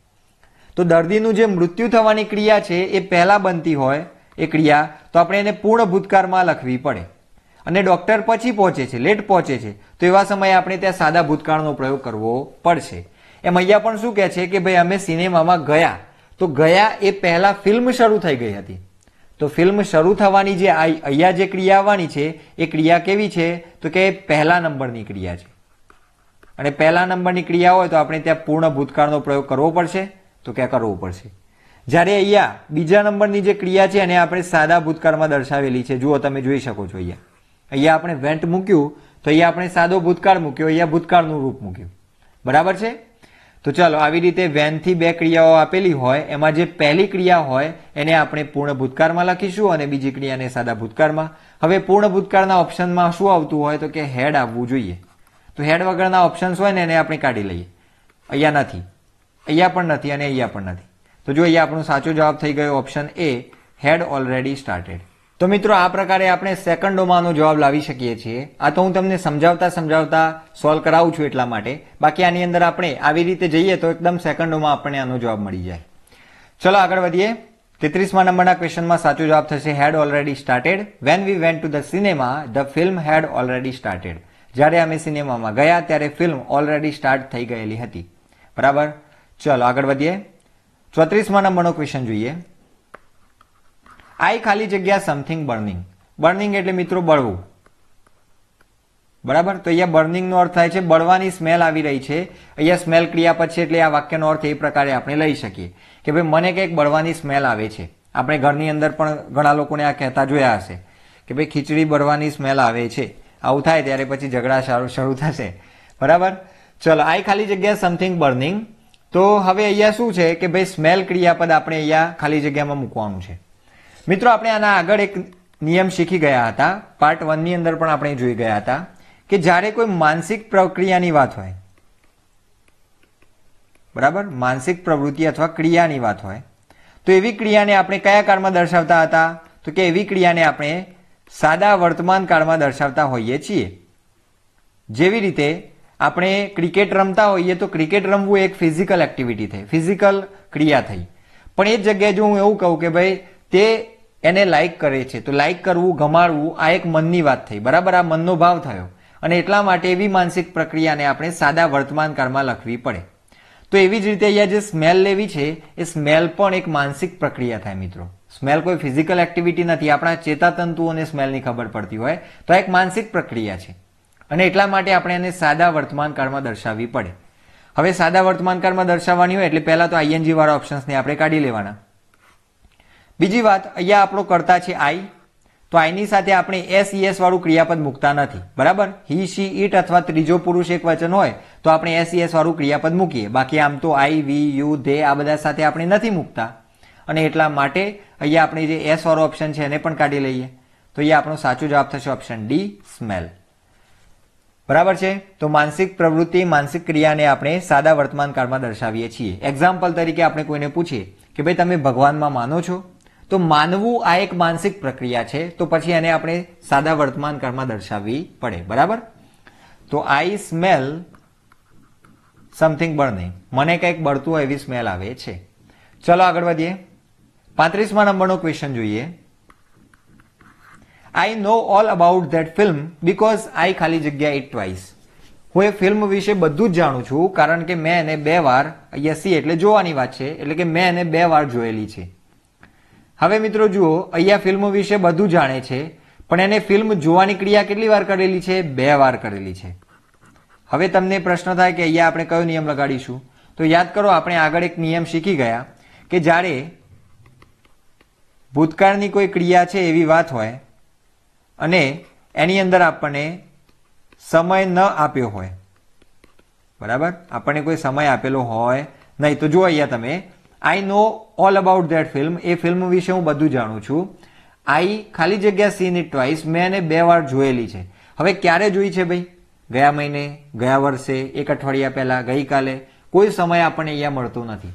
તો દર્દીનું જે મૃત્યુ થવાની ક્રિયા છે એ પહેલાં બનતી હોય એ ક્રિયા તો આપણે એને પૂર્ણ ભૂતકાળમાં લખવી પડે અને ડૉક્ટર પછી પહોંચે છે લેટ પહોંચે છે તો એવા સમયે આપણે ત્યાં સાદા ભૂતકાળનો પ્રયોગ કરવો પડશે એમ અહીંયા પણ શું કહે છે કે ભાઈ અમે સિનેમામાં ગયા તો ગયા એ પહેલાં ફિલ્મ શરૂ થઈ ગઈ હતી તો ફિલ્મ શરૂ થવાની જે અહીંયા જે ક્રિયા આવવાની છે એ ક્રિયા કેવી છે તો કે પહેલા નંબરની ક્રિયા છે અને પહેલા નંબરની ક્રિયા હોય તો આપણે ત્યાં પૂર્ણ ભૂતકાળનો પ્રયોગ કરવો પડશે તો ક્યાં કરવો પડશે જ્યારે અહીંયા બીજા નંબરની જે ક્રિયા છે એને આપણે સાદા ભૂતકાળમાં દર્શાવેલી છે જુઓ તમે જોઈ શકો છો અહીંયા અહીંયા આપણે વેન્ટ મૂક્યું તો અહીંયા આપણે સાદો ભૂતકાળ મૂક્યો અહીંયા ભૂતકાળનું રૂપ મૂક્યું બરાબર છે તો ચાલો આવી રીતે વેનથી બે ક્રિયાઓ આપેલી હોય એમાં જે પહેલી ક્રિયા હોય એને આપણે પૂર્ણ ભૂતકાળમાં લખીશું અને બીજી ક્રિયાને સાદા ભૂતકાળમાં હવે પૂર્ણ ભૂતકાળના ઓપ્શનમાં શું આવતું હોય તો કે હેડ આવવું જોઈએ તો હેડ વગરના ઓપ્શન્સ હોય ને એને આપણે કાઢી લઈએ અહીંયા નથી અહીંયા પણ નથી અને અહીંયા પણ નથી તો જો અહીંયા આપણો સાચો જવાબ થઈ ગયો option A had already started તો મિત્રો આ પ્રકારે આપણે સેકન્ડોમાં આનો જવાબ લાવી શકીએ છીએ આ તો હું તમને સમજાવતા સમજાવતા સોલ્વ કરાવું છું એટલા માટે બાકી આની અંદર આપણે આવી રીતે જઈએ તો એકદમ સેકન્ડોમાં આપણને આનો જવાબ મળી જાય ચલો આગળ વધીએ તેત્રીસમાં નંબરના ક્વેશ્ચનમાં સાચો જવાબ થશે had already started when we went to the cinema the film had already started જ્યારે અમે સિનેમામાં ગયા ત્યારે ફિલ્મ ઓલરેડી સ્ટાર્ટ થઈ ગયેલી હતી બરાબર ચલો આગળ વધીએ ચોત્રીસમાં નંબરનો ક્વેશ્ચન જોઈએ આઈ ખાલી જગ્યા સમથિંગ બર્નિંગ બર્નિંગ એટલે મિત્રો બળવું બરાબર તો અહીંયા બર્નિંગનો અર્થ થાય છે બળવાની સ્મેલ આવી રહી છે અહીંયા સ્મેલ ક્રિયા પછી એટલે આ વાક્યનો અર્થ એ પ્રકારે આપણે લઈ શકીએ કે ભાઈ મને કંઈક બળવાની સ્મેલ આવે છે આપણે ઘરની અંદર પણ ઘણા લોકોને આ કહેતા જોયા હશે કે ભાઈ ખીચડી બળવાની સ્મેલ આવે છે આવું થાય ત્યારે પછી ઝઘડા સારું શરૂ થશે બરાબર ચલો આઈ ખાલી જગ્યા સમથિંગ બર્નિંગ તો હવે અહીંયા શું છે કે ભાઈ સ્મેલ ક્રિયાપદ આપણે અહીંયા ખાલી જગ્યામાં મૂકવાનું છે મિત્રો આપણે આના આગળ એક નિયમ શીખી ગયા હતા પાર્ટ વનની અંદર પણ આપણે જોઈ ગયા હતા કે જ્યારે કોઈ માનસિક પ્રક્રિયાની વાત હોય બરાબર માનસિક પ્રવૃત્તિ અથવા ક્રિયાની વાત હોય તો એવી ક્રિયાને આપણે કયા કાળમાં દર્શાવતા હતા તો કે એવી ક્રિયાને આપણે સાદા વર્તમાન કાળમાં દર્શાવતા હોઈએ છીએ જેવી રીતે આપણે ક્રિકેટ રમતા હોઈએ તો ક્રિકેટ રમવું એક ફિઝિકલ એક્ટિવિટી થઈ ફિઝિકલ ક્રિયા થઈ પણ એ જ જગ્યાએ જો હું એવું કહું કે ભાઈ તે એને લાઇક કરે છે તો લાઇક કરવું ગમાડવું આ એક મનની વાત થઈ બરાબર આ મનનો ભાવ થયો અને એટલા માટે એવી માનસિક પ્રક્રિયાને આપણે સાદા વર્તમાન કાળમાં લખવી પડે તો એવી જ રીતે અહીંયા જે સ્મેલ લેવી છે એ સ્મેલ પણ એક માનસિક પ્રક્રિયા થાય મિત્રો સ્મેલ કોઈ ફિઝિકલ એક્ટિવિટી નથી આપણા ચેતાતંતુઓને સ્મેલની ખબર પડતી હોય તો આ એક માનસિક પ્રક્રિયા છે અને એટલા માટે આપણે એને સાદા વર્તમાન કાળમાં દર્શાવવી પડે હવે સાદા વર્તમાન કાળમાં દર્શાવવાની હોય એટલે પહેલાં તો આઈએનજી વાળા ઓપ્શન્સને આપણે કાઢી લેવાના બીજી વાત અહીંયા આપણો કરતા છે આઈ તો આઈની સાથે આપણે એસ એસ e વાળું ક્રિયાપદ મૂકતા નથી બરાબર હી શી ઇટ અથવા ત્રીજો પુરુષ એક વચન હોય તો આપણે એસ ઈએસ e વાળું ક્રિયાપદ મૂકીએ બાકી આમ તો આઈ વી યુ ધે આ બધા સાથે આપણે નથી મૂકતા અને એટલા માટે અહીંયા આપણે જે એસ વાળો ઓપ્શન છે એને પણ કાઢી લઈએ તો અહીંયા આપણો સાચો જવાબ થશે ઓપ્શન ડી સ્મેલ બરાબર છે તો માનસિક પ્રવૃત્તિ માનસિક ક્રિયાને આપણે સાદા વર્તમાન કાળમાં દર્શાવીએ છીએ એક્ઝામ્પલ તરીકે આપણે કોઈને પૂછીએ કે ભાઈ તમે ભગવાનમાં માનો છો તો માનવું આ એક માનસિક પ્રક્રિયા છે તો પછી એને આપણે સાદા વર્તમાન કાળમાં દર્શાવવી પડે બરાબર તો આઈ સ્મેલ સમથિંગ બળને મને કંઈક બળતું હોય એવી સ્મેલ આવે છે ચલો આગળ વધીએ પાંત્રીસમાં નંબરનો ક્વેશ્ચન જોઈએ I know all about that film because I ખાલી જગ્યા ઇટ ટ્વાઇસ હું એ ફિલ્મ વિશે બધું જ જાણું છું કારણ કે મેં એને બે વાર યસી એટલે જોવાની વાત છે એટલે કે મેં એને બે વાર જોયેલી છે હવે મિત્રો જુઓ અહીંયા ફિલ્મ વિશે બધું જાણે છે પણ એને ફિલ્મ જોવાની ક્રિયા કેટલી વાર કરેલી છે બે વાર કરેલી છે હવે તમને પ્રશ્ન થાય કે અહીંયા આપણે કયો નિયમ લગાડીશું તો યાદ કરો આપણે આગળ એક નિયમ શીખી ગયા કે જ્યારે ભૂતકાળની કોઈ ક્રિયા છે એવી વાત હોય અને એની અંદર આપણને સમય ન આપ્યો હોય બરાબર આપણને કોઈ સમય આપેલો હોય નહીં તો જુઓ અહીંયા તમે I know all about that film એ ફિલ્મ વિશે હું બધું જાણું છું આઈ ખાલી જગ્યા સીન ઇટ ટ્વાઇસ મેં એને બે વાર જોયેલી છે હવે ક્યારે જોઈ છે ભાઈ ગયા મહિને ગયા વર્ષે એક અઠવાડિયા પહેલાં ગઈકાલે કોઈ સમય આપણને અહીંયા મળતો નથી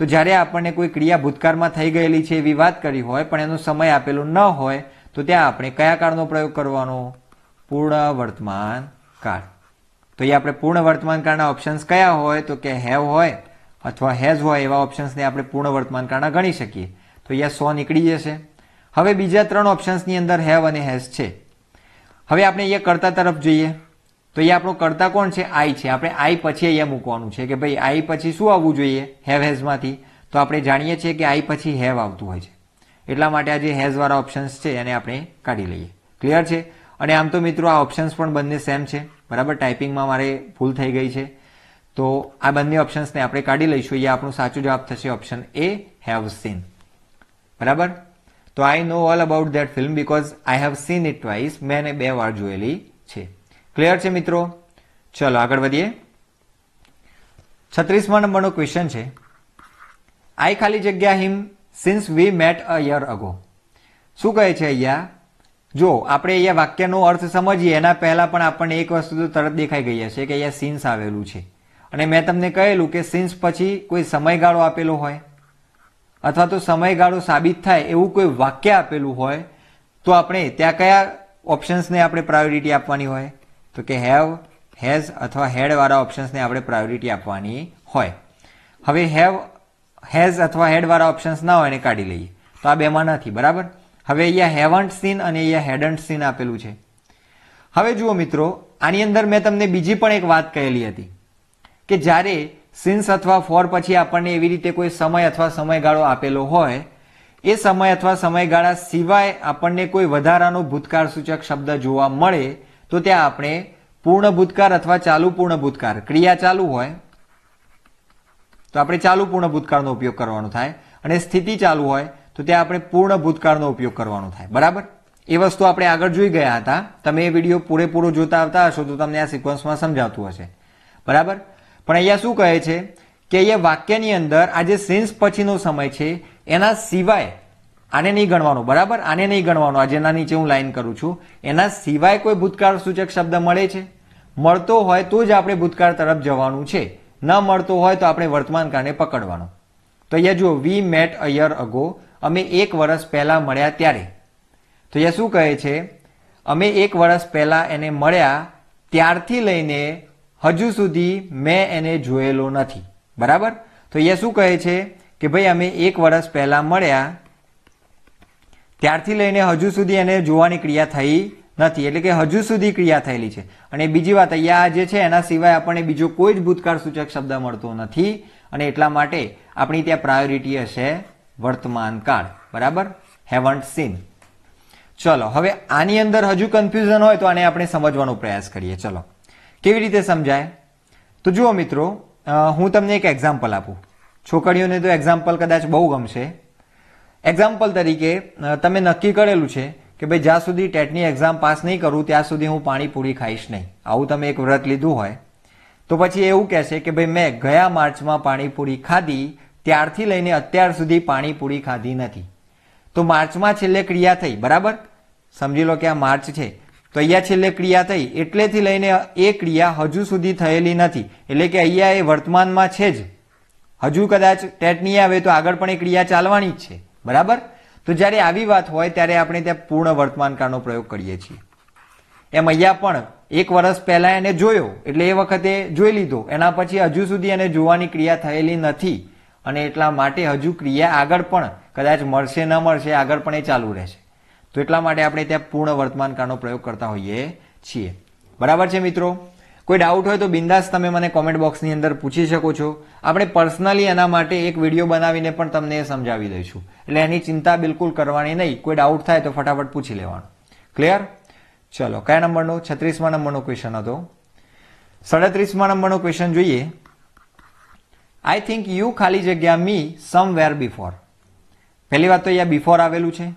તો જ્યારે આપણને કોઈ ક્રિયા ભૂતકાળમાં થઈ ગયેલી છે એવી વાત કરી હોય પણ એનો સમય આપેલો ન હોય તો ત્યાં આપણે કયા કાળનો પ્રયોગ કરવાનો પૂર્ણ વર્તમાન કાળ તો એ આપણે પૂર્ણ વર્તમાન કાળના ઓપ્શન્સ કયા હોય તો કે હેવ હોય અથવા હેઝ હોય એવા ઓપ્શન્સને આપણે પૂર્ણ વર્તમાનકાળના ગણી શકીએ તો અહીંયા સો નીકળી જશે હવે બીજા ત્રણ ઓપ્શન્સની અંદર હેવ અને હેઝ છે હવે આપણે અહીંયા કરતા તરફ જોઈએ તો અહીંયા આપણો કરતા કોણ છે આઈ છે આપણે આઈ પછી અહીંયા મૂકવાનું છે કે ભાઈ આઈ પછી શું આવવું જોઈએ હેવ હેઝમાંથી તો આપણે જાણીએ છીએ કે આઈ પછી હેવ આવતું હોય છે એટલા માટે આ જે હેઝવાળા ઓપ્શન્સ છે એને આપણે કાઢી લઈએ ક્લિયર છે અને આમ તો મિત્રો આ ઓપ્શન્સ પણ બંને સેમ છે બરાબર ટાઈપિંગમાં મારે ભૂલ થઈ ગઈ છે તો આ બંને ઓપ્શન્સને આપણે કાઢી લઈશું એ આપણું સાચું જવાબ થશે ઓપ્શન એ હેવ સીન બરાબર તો I know all about that film because I have seen it twice મેં બે વાર જોયેલી છે ક્લિયર છે મિત્રો ચલો આગળ વધીએ છત્રીસમાં નંબરનો ક્વેશ્ચન છે આઈ ખાલી જગ્યા him since we met a year ago શું કહે છે અહીંયા જો આપણે અહીંયા વાક્યનો અર્થ સમજીએ એના પહેલાં પણ આપણને એક વસ્તુ તો તરત દેખાઈ ગઈ હશે કે અહીંયા સિન્સ આવેલું છે અને મેં તમને કહેલું કે સિન્સ પછી કોઈ સમયગાળો આપેલો હોય અથવા તો સમયગાળો સાબિત થાય એવું કોઈ વાક્ય આપેલું હોય તો આપણે ત્યાં કયા ઓપ્શન્સને આપણે પ્રાયોરિટી આપવાની હોય તો કે હેવ હેઝ અથવા હેડવાળા ઓપ્શન્સને આપણે પ્રાયોરિટી આપવાની હોય હવે હેવ હેઝ અથવા હેડવાળા ઓપ્શન્સ ના હોય એને કાઢી લઈએ તો આ બેમાં નથી બરાબર હવે અહીંયા હેવન્ટ સીન અને અહીંયા હેડન્ટ સીન આપેલું છે હવે જુઓ મિત્રો આની અંદર મેં તમને બીજી પણ એક વાત કહેલી હતી કે જ્યારે સિન્સ અથવા ફોર પછી આપણને એવી રીતે કોઈ સમય અથવા સમયગાળો આપેલો હોય એ સમય અથવા સમયગાળા સિવાય આપણને કોઈ વધારાનો ભૂતકાળ સૂચક શબ્દ જોવા મળે તો ત્યાં આપણે પૂર્ણ ભૂતકાળ અથવા ચાલુ પૂર્ણ ભૂતકાળ ક્રિયા ચાલુ હોય તો આપણે ચાલુ પૂર્ણ ભૂતકાળનો ઉપયોગ કરવાનો થાય અને સ્થિતિ ચાલુ હોય તો ત્યાં આપણે પૂર્ણ ભૂતકાળનો ઉપયોગ કરવાનો થાય બરાબર એ વસ્તુ આપણે આગળ જોઈ ગયા હતા તમે એ વિડીયો પૂરેપૂરો જોતા આવતા હશો તો તમને આ સિક્વન્સમાં સમજાતું હશે બરાબર પણ અહીંયા શું કહે છે કે અહીંયા વાક્યની અંદર આ જે સિન્સ પછીનો સમય છે એના સિવાય આને નહીં ગણવાનો બરાબર આને નહીં ગણવાનો આ જેના નીચે હું લાઈન કરું છું એના સિવાય કોઈ ભૂતકાળ સૂચક શબ્દ મળે છે મળતો હોય તો જ આપણે ભૂતકાળ તરફ જવાનું છે ન મળતો હોય તો આપણે વર્તમાન વર્તમાનકાળને પકડવાનો તો અહીંયા જુઓ વી મેટ અયર અગો અમે એક વર્ષ પહેલાં મળ્યા ત્યારે તો અહીંયા શું કહે છે અમે એક વર્ષ પહેલાં એને મળ્યા ત્યારથી લઈને હજુ સુધી મેં એને જોયેલો નથી બરાબર તો એ શું કહે છે કે ભાઈ અમે એક વર્ષ પહેલાં મળ્યા ત્યારથી લઈને હજુ સુધી એને જોવાની ક્રિયા થઈ નથી એટલે કે હજુ સુધી ક્રિયા થયેલી છે અને બીજી વાત અહીંયા જે છે એના સિવાય આપણને બીજો કોઈ જ ભૂતકાળ સૂચક શબ્દ મળતો નથી અને એટલા માટે આપણી ત્યાં પ્રાયોરિટી હશે વર્તમાન કાળ બરાબર હેવન્ટ સીન ચલો હવે આની અંદર હજુ કન્ફ્યુઝન હોય તો આને આપણે સમજવાનો પ્રયાસ કરીએ ચલો કેવી રીતે સમજાય તો જુઓ મિત્રો હું તમને એક એક્ઝામ્પલ આપું છોકરીઓને તો એક્ઝામ્પલ કદાચ બહુ ગમશે એક્ઝામ્પલ તરીકે તમે નક્કી કરેલું છે કે ભાઈ જ્યાં સુધી ટેટની એક્ઝામ પાસ નહીં કરું ત્યાં સુધી હું પાણીપુરી ખાઈશ નહીં આવું તમે એક વ્રત લીધું હોય તો પછી એવું કહેશે કે ભાઈ મેં ગયા માર્ચમાં પાણીપુરી ખાધી ત્યારથી લઈને અત્યાર સુધી પાણીપુરી ખાધી નથી તો માર્ચમાં છેલ્લે ક્રિયા થઈ બરાબર સમજી લો કે આ માર્ચ છે તો અહીંયા છેલ્લે ક્રિયા થઈ એટલેથી લઈને એ ક્રિયા હજુ સુધી થયેલી નથી એટલે કે અહીંયા એ વર્તમાનમાં છે જ હજુ કદાચ ટેટ નહીં આવે તો આગળ પણ એ ક્રિયા ચાલવાની જ છે બરાબર તો જ્યારે આવી વાત હોય ત્યારે આપણે ત્યાં પૂર્ણ વર્તમાનકાળનો પ્રયોગ કરીએ છીએ એમ અહીંયા પણ એક વર્ષ પહેલાં એને જોયો એટલે એ વખતે જોઈ લીધો એના પછી હજુ સુધી એને જોવાની ક્રિયા થયેલી નથી અને એટલા માટે હજુ ક્રિયા આગળ પણ કદાચ મળશે ન મળશે આગળ પણ એ ચાલુ રહેશે તો એટલા માટે આપણે ત્યાં પૂર્ણ વર્તમાન વર્તમાનકાળનો પ્રયોગ કરતા હોઈએ છીએ બરાબર છે મિત્રો કોઈ ડાઉટ હોય તો બિંદાસ તમે મને કોમેન્ટ બોક્સની અંદર પૂછી શકો છો આપણે પર્સનલી એના માટે એક વિડીયો બનાવીને પણ તમને સમજાવી દઈશું એટલે એની ચિંતા બિલકુલ કરવાની નહીં કોઈ ડાઉટ થાય તો ફટાફટ પૂછી લેવાનો ક્લિયર ચલો કયા નંબરનો છત્રીસમાં નંબરનો ક્વેશ્ચન હતો સાડત્રીસમાં નંબરનો ક્વેશ્ચન જોઈએ આઈ થિંક યુ ખાલી જગ્યા મી સમ વેર બિફોર પહેલી વાત તો અહીંયા બિફોર આવેલું છે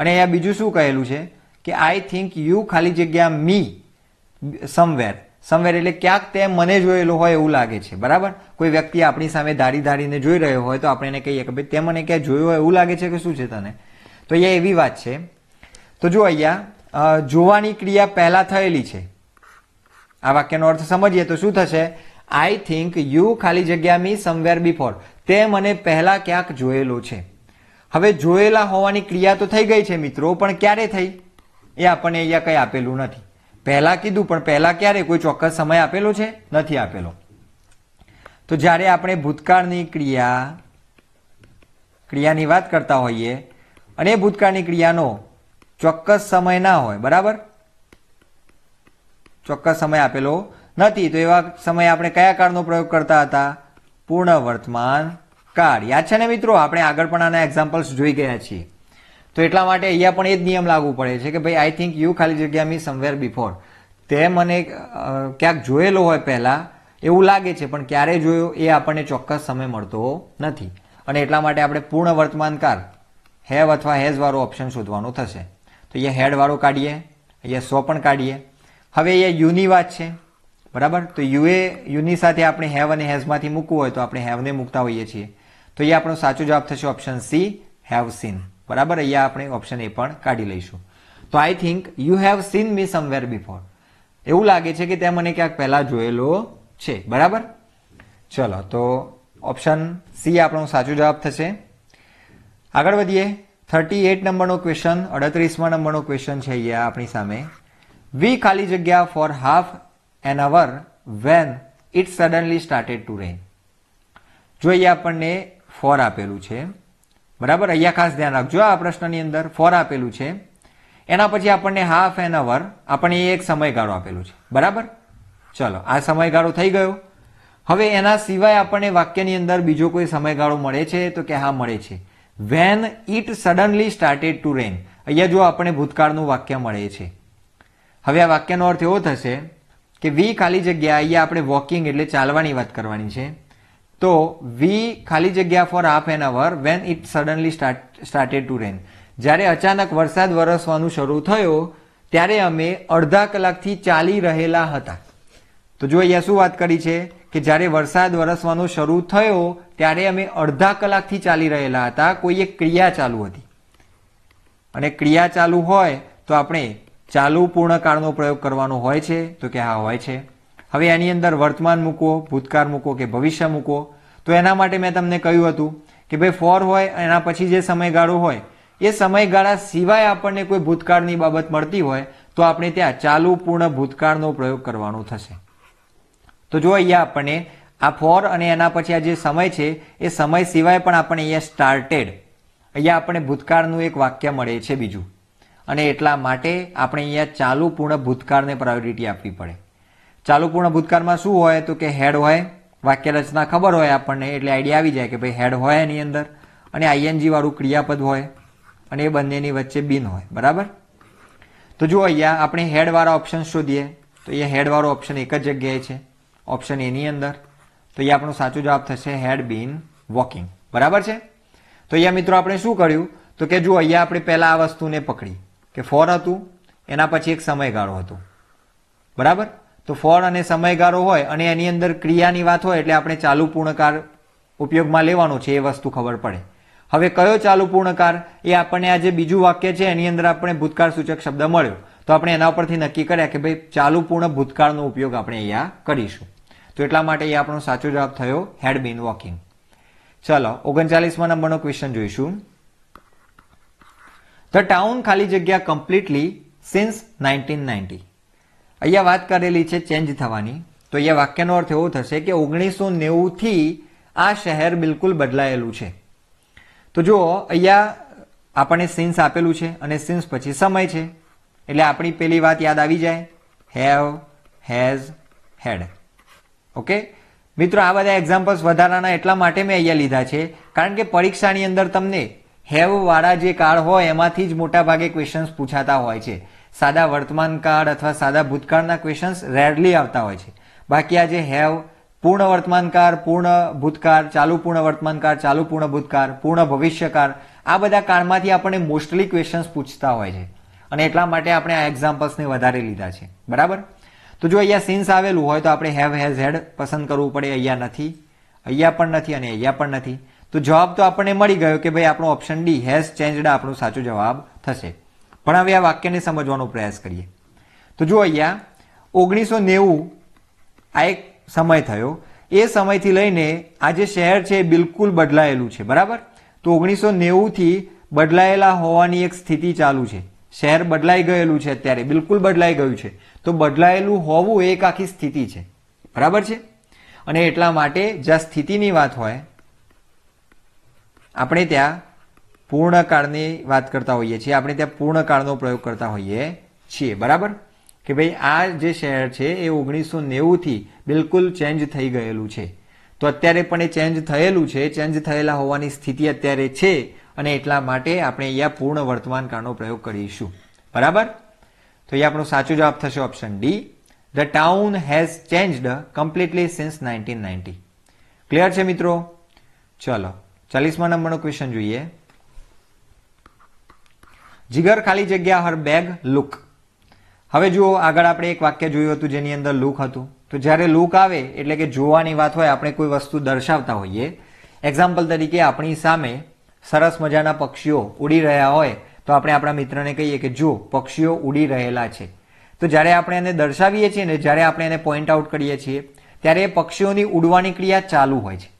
અને અહીંયા બીજું શું કહેલું છે કે આઈ થિંક યુ ખાલી જગ્યા મી સમવેર સમવેર એટલે ક્યાંક તે મને જોયેલો હોય એવું લાગે છે બરાબર કોઈ વ્યક્તિ આપણી સામે ધારી ધારીને જોઈ રહ્યો હોય તો આપણે એને કહીએ કે ભાઈ તે મને ક્યાંય જોયું હોય એવું લાગે છે કે શું છે તને તો અહીંયા એવી વાત છે તો જો અહીંયા જોવાની ક્રિયા પહેલાં થયેલી છે આ વાક્યનો અર્થ સમજીએ તો શું થશે આઈ થિંક યુ ખાલી જગ્યા મી સમવેર બિફોર તે મને પહેલાં ક્યાંક જોયેલો છે હવે જોયેલા હોવાની ક્રિયા તો થઈ ગઈ છે મિત્રો પણ ક્યારે થઈ એ આપણને અહીંયા કંઈ આપેલું નથી પહેલાં કીધું પણ પહેલાં ક્યારે કોઈ ચોક્કસ સમય આપેલો છે નથી આપેલો તો જ્યારે આપણે ભૂતકાળની ક્રિયા ક્રિયાની વાત કરતા હોઈએ અને એ ભૂતકાળની ક્રિયાનો ચોક્કસ સમય ના હોય બરાબર ચોક્કસ સમય આપેલો નથી તો એવા સમયે આપણે કયા કાળનો પ્રયોગ કરતા હતા પૂર્ણ વર્તમાન કાર યાદ છે ને મિત્રો આપણે આગળ પણ આના એક્ઝામ્પલ્સ જોઈ ગયા છીએ તો એટલા માટે અહીંયા પણ એ જ નિયમ લાગુ પડે છે કે ભાઈ આઈ થિંક યુ ખાલી જગ્યા મી સમવેર બિફોર તે મને ક્યાંક જોયેલો હોય પહેલાં એવું લાગે છે પણ ક્યારે જોયો એ આપણને ચોક્કસ સમય મળતો નથી અને એટલા માટે આપણે પૂર્ણ વર્તમાનકાર હેવ અથવા હેઝ વાળો ઓપ્શન શોધવાનો થશે તો અહીંયા હેડ વાળો કાઢીએ અહીંયા સો પણ કાઢીએ હવે અહીંયા યુની વાત છે બરાબર તો યુએ યુની સાથે આપણે હેવ અને હેઝમાંથી મૂકવું હોય તો આપણે હેવને મૂકતા હોઈએ છીએ તો અહીંયા આપણો સાચો જવાબ થશે ઓપ્શન સી હેવ સીન બરાબર અહીંયા આપણે ઓપ્શન એ પણ કાઢી લઈશું તો I think you have seen me somewhere before એવું લાગે છે કે ત્યાં મને ક્યાંક પહેલાં જોયેલો છે બરાબર ચલો તો ઓપ્શન સી આપણો સાચો જવાબ થશે આગળ વધીએ થર્ટી એટ નંબરનો ક્વેશ્ચન અડત્રીસમાં નંબરનો ક્વેશ્ચન છે અહીંયા આપણી સામે વી ખાલી જગ્યા for half an hour when it suddenly started to rain જો જોઈએ આપણને ફોર આપેલું છે બરાબર અહીંયા ખાસ ધ્યાન રાખજો આ પ્રશ્નની અંદર ફોર આપેલું છે એના પછી આપણને હાફ એન અવર આપણને એક સમયગાળો આપેલો છે બરાબર ચલો આ સમયગાળો થઈ ગયો હવે એના સિવાય આપણને વાક્યની અંદર બીજો કોઈ સમયગાળો મળે છે તો કે હા મળે છે when it suddenly started to rain અહીંયા જો આપણને ભૂતકાળનું વાક્ય મળે છે હવે આ વાક્યનો અર્થ એવો થશે કે વી ખાલી જગ્યા અહીંયા આપણે વોકિંગ એટલે ચાલવાની વાત કરવાની છે તો વી ખાલી જગ્યા for half an hour when it suddenly start started to rain જ્યારે અચાનક વરસાદ વરસવાનું શરૂ થયો ત્યારે અમે અડધા કલાકથી ચાલી રહેલા હતા તો જો અહીંયા શું વાત કરી છે કે જ્યારે વરસાદ વરસવાનો શરૂ થયો ત્યારે અમે અડધા કલાકથી ચાલી રહેલા હતા કોઈ એક ક્રિયા ચાલુ હતી અને ક્રિયા ચાલુ હોય તો આપણે ચાલુ પૂર્ણકાળનો પ્રયોગ કરવાનો હોય છે તો કે હા હોય છે હવે એની અંદર વર્તમાન મૂકો ભૂતકાળ મૂકો કે ભવિષ્ય મૂકો તો એના માટે મેં તમને કહ્યું હતું કે ભાઈ ફોર હોય એના પછી જે સમયગાળો હોય એ સમયગાળા સિવાય આપણને કોઈ ભૂતકાળની બાબત મળતી હોય તો આપણે ત્યાં ચાલુ પૂર્ણ ભૂતકાળનો પ્રયોગ કરવાનો થશે તો જો અહીંયા આપણને આ ફોર અને એના પછી આ જે સમય છે એ સમય સિવાય પણ આપણને અહીંયા સ્ટાર્ટેડ અહીંયા આપણને ભૂતકાળનું એક વાક્ય મળે છે બીજું અને એટલા માટે આપણે અહીંયા ચાલુ પૂર્ણ ભૂતકાળને પ્રાયોરિટી આપવી પડે ચાલુ પૂર્ણ ભૂતકાળમાં શું હોય તો કે હેડ હોય વાક્ય રચના ખબર હોય આપણને એટલે આઈડિયા આવી જાય કે ભાઈ હેડ હોય એની અંદર અને આઈએનજી વાળું ક્રિયાપદ હોય અને એ બંનેની વચ્ચે બિન હોય બરાબર તો જુઓ અહીંયા આપણે હેડવાળા ઓપ્શન શોધીએ તો એ હેડવાળો ઓપ્શન એક જ જગ્યાએ છે ઓપ્શન એની અંદર તો એ આપણો સાચો જવાબ થશે હેડ બિન વોકિંગ બરાબર છે તો અહીંયા મિત્રો આપણે શું કર્યું તો કે જો અહીંયા આપણે પહેલાં આ વસ્તુને પકડી કે ફોર હતું એના પછી એક સમયગાળો હતો બરાબર તો ફળ અને સમયગાળો હોય અને એની અંદર ક્રિયાની વાત હોય એટલે આપણે ચાલુ પૂર્ણકાર ઉપયોગમાં લેવાનો છે એ વસ્તુ ખબર પડે હવે કયો ચાલુ પૂર્ણકાર એ આપણને આ જે બીજું વાક્ય છે એની અંદર આપણે ભૂતકાળ સૂચક શબ્દ મળ્યો તો આપણે એના પરથી નક્કી કર્યા કે ભાઈ ચાલુ પૂર્ણ ભૂતકાળનો ઉપયોગ આપણે અહીંયા કરીશું તો એટલા માટે એ આપણો સાચો જવાબ થયો હેડ બિન વોકિંગ ચલો ઓગણચાલીસમાં નંબરનો ક્વેશ્ચન જોઈશું ધ ટાઉન ખાલી જગ્યા કમ્પ્લીટલી સિન્સ નાઇન્ટીન નાઇન્ટી અહીંયા વાત કરેલી છે ચેન્જ થવાની તો અહીંયા વાક્યનો અર્થ એવો થશે કે ઓગણીસો નેવુંથી આ શહેર બિલકુલ બદલાયેલું છે તો જુઓ અહીંયા આપણને સિન્સ આપેલું છે અને સિન્સ પછી સમય છે એટલે આપણી પેલી વાત યાદ આવી જાય હેવ હેઝ હેડ ઓકે મિત્રો આ બધા એક્ઝામ્પલ્સ વધારાના એટલા માટે મેં અહીંયા લીધા છે કારણ કે પરીક્ષાની અંદર તમને હેવવાળા જે કાર્ડ હોય એમાંથી જ મોટાભાગે ક્વેશ્ચન્સ પૂછાતા હોય છે સાદા વર્તમાન કાળ અથવા સાદા ભૂતકાળના ક્વેશ્ચન્સ રેરલી આવતા હોય છે બાકી આ જે હેવ પૂર્ણ વર્તમાનકાળ પૂર્ણ ભૂતકાળ ચાલુ પૂર્ણ વર્તમાનકાળ ચાલુ પૂર્ણ ભૂતકાળ પૂર્ણ ભવિષ્યકાળ આ બધા કાળમાંથી આપણને મોસ્ટલી ક્વેશ્ચન્સ પૂછતા હોય છે અને એટલા માટે આપણે આ એક્ઝામ્પલ્સને વધારે લીધા છે બરાબર તો જો અહીંયા સિન્સ આવેલું હોય તો આપણે હેવ હેઝ હેડ પસંદ કરવું પડે અહીંયા નથી અહીંયા પણ નથી અને અહીંયા પણ નથી તો જવાબ તો આપણને મળી ગયો કે ભાઈ આપણો ઓપ્શન ડી હેઝ ચેન્જડ આપણો સાચો જવાબ થશે પણ હવે આ વાક્યને સમજવાનો પ્રયાસ કરીએ તો જુઓ અહીંયા ઓગણીસો નેવું આ એક સમય થયો એ સમયથી લઈને આ જે શહેર છે એ બિલકુલ બદલાયેલું છે બરાબર તો ઓગણીસો નેવુંથી બદલાયેલા હોવાની એક સ્થિતિ ચાલુ છે શહેર બદલાઈ ગયેલું છે અત્યારે બિલકુલ બદલાઈ ગયું છે તો બદલાયેલું હોવું એક આખી સ્થિતિ છે બરાબર છે અને એટલા માટે જ્યાં સ્થિતિની વાત હોય આપણે ત્યાં પૂર્ણકાળની વાત કરતા હોઈએ છીએ આપણે ત્યાં પૂર્ણકાળનો પ્રયોગ કરતા હોઈએ છીએ બરાબર કે ભાઈ આ જે શહેર છે એ ઓગણીસો નેવુંથી બિલકુલ ચેન્જ થઈ ગયેલું છે તો અત્યારે પણ એ ચેન્જ થયેલું છે ચેન્જ થયેલા હોવાની સ્થિતિ અત્યારે છે અને એટલા માટે આપણે અહીંયા પૂર્ણ વર્તમાન કાળનો પ્રયોગ કરીશું બરાબર તો એ આપણો સાચો જવાબ થશે option D the town has changed completely since nineteen ninety clear છે મિત્રો ચલો ચાલીસમા નંબરનો ક્વેશ્ચન જોઈએ જીગર ખાલી જગ્યા હર બેગ લુક હવે જુઓ આગળ આપણે એક વાક્ય જોયું હતું જેની અંદર લુક હતું તો જ્યારે લુક આવે એટલે કે જોવાની વાત હોય આપણે કોઈ વસ્તુ દર્શાવતા હોઈએ એક્ઝામ્પલ તરીકે આપણી સામે સરસ મજાના પક્ષીઓ ઉડી રહ્યા હોય તો આપણે આપણા મિત્રને કહીએ કે જો પક્ષીઓ ઉડી રહેલા છે તો જ્યારે આપણે એને દર્શાવીએ છીએ ને જ્યારે આપણે એને પોઈન્ટ આઉટ કરીએ છીએ ત્યારે એ પક્ષીઓની ઉડવાની ક્રિયા ચાલુ હોય છે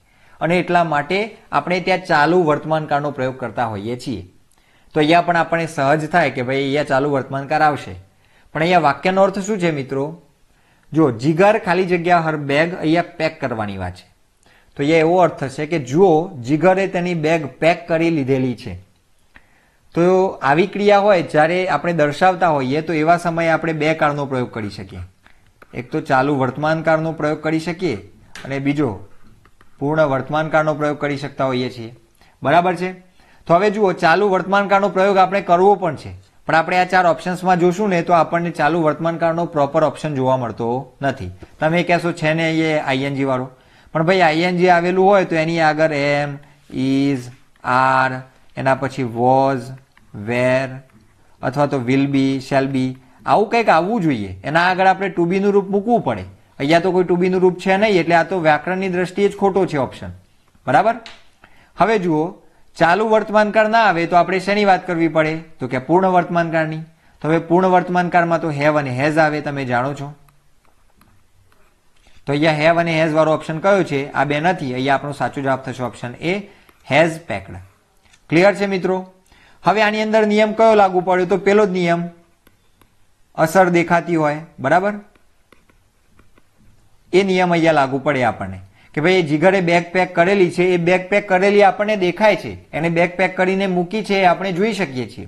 અને એટલા માટે આપણે ત્યાં ચાલુ કાળનો પ્રયોગ કરતા હોઈએ છીએ તો અહીંયા પણ આપણને સહજ થાય કે ભાઈ અહીંયા ચાલુ વર્તમાનકાર આવશે પણ અહીંયા વાક્યનો અર્થ શું છે મિત્રો જો જીગર ખાલી જગ્યા હર બેગ અહીંયા પેક કરવાની વાત છે તો અહીંયા એવો અર્થ થશે કે જુઓ જીગરે તેની બેગ પેક કરી લીધેલી છે તો આવી ક્રિયા હોય જ્યારે આપણે દર્શાવતા હોઈએ તો એવા સમયે આપણે બે કાળનો પ્રયોગ કરી શકીએ એક તો ચાલુ વર્તમાનકાળનો પ્રયોગ કરી શકીએ અને બીજો પૂર્ણ વર્તમાનકાળનો પ્રયોગ કરી શકતા હોઈએ છીએ બરાબર છે તો હવે જુઓ ચાલુ વર્તમાનકાળનો પ્રયોગ આપણે કરવો પણ છે પણ આપણે આ ચાર ઓપ્શન્સમાં જોશું ને તો આપણને ચાલુ વર્તમાનકાળનો પ્રોપર ઓપ્શન જોવા મળતો નથી તમે કહેશો છે ને એ આઈએનજી વાળો પણ ભાઈ આઈએનજી આવેલું હોય તો એની આગળ એમ ઇઝ આર એના પછી વોઝ વેર અથવા તો વિલ બી શેલ બી આવું કંઈક આવવું જોઈએ એના આગળ આપણે ટુબીનું રૂપ મૂકવું પડે અહીંયા તો કોઈ ટુબીનું રૂપ છે નહીં એટલે આ તો વ્યાકરણની દ્રષ્ટિએ જ ખોટો છે ઓપ્શન બરાબર હવે જુઓ ચાલુ વર્તમાન વર્તમાનકાળ ના આવે તો આપણે શેની વાત કરવી પડે તો કે પૂર્ણ વર્તમાનકાળની તો હવે પૂર્ણ વર્તમાન વર્તમાનકાળમાં તો હેવ અને હેઝ આવે તમે જાણો છો તો અહીંયા હેવ અને હેઝ વાળો ઓપ્શન કયો છે આ બે નથી અહીંયા આપણો સાચો જવાબ થશે option A has packed clear છે મિત્રો હવે આની અંદર નિયમ કયો લાગુ પડ્યો તો પેલો જ નિયમ અસર દેખાતી હોય બરાબર એ નિયમ અહીંયા લાગુ પડે આપણને કે ભાઈ એ જીગરે બેગ પેક કરેલી છે એ બેગ પેક કરેલી આપણને દેખાય છે એને બેગ પેક કરીને મૂકી છે એ આપણે જોઈ શકીએ છીએ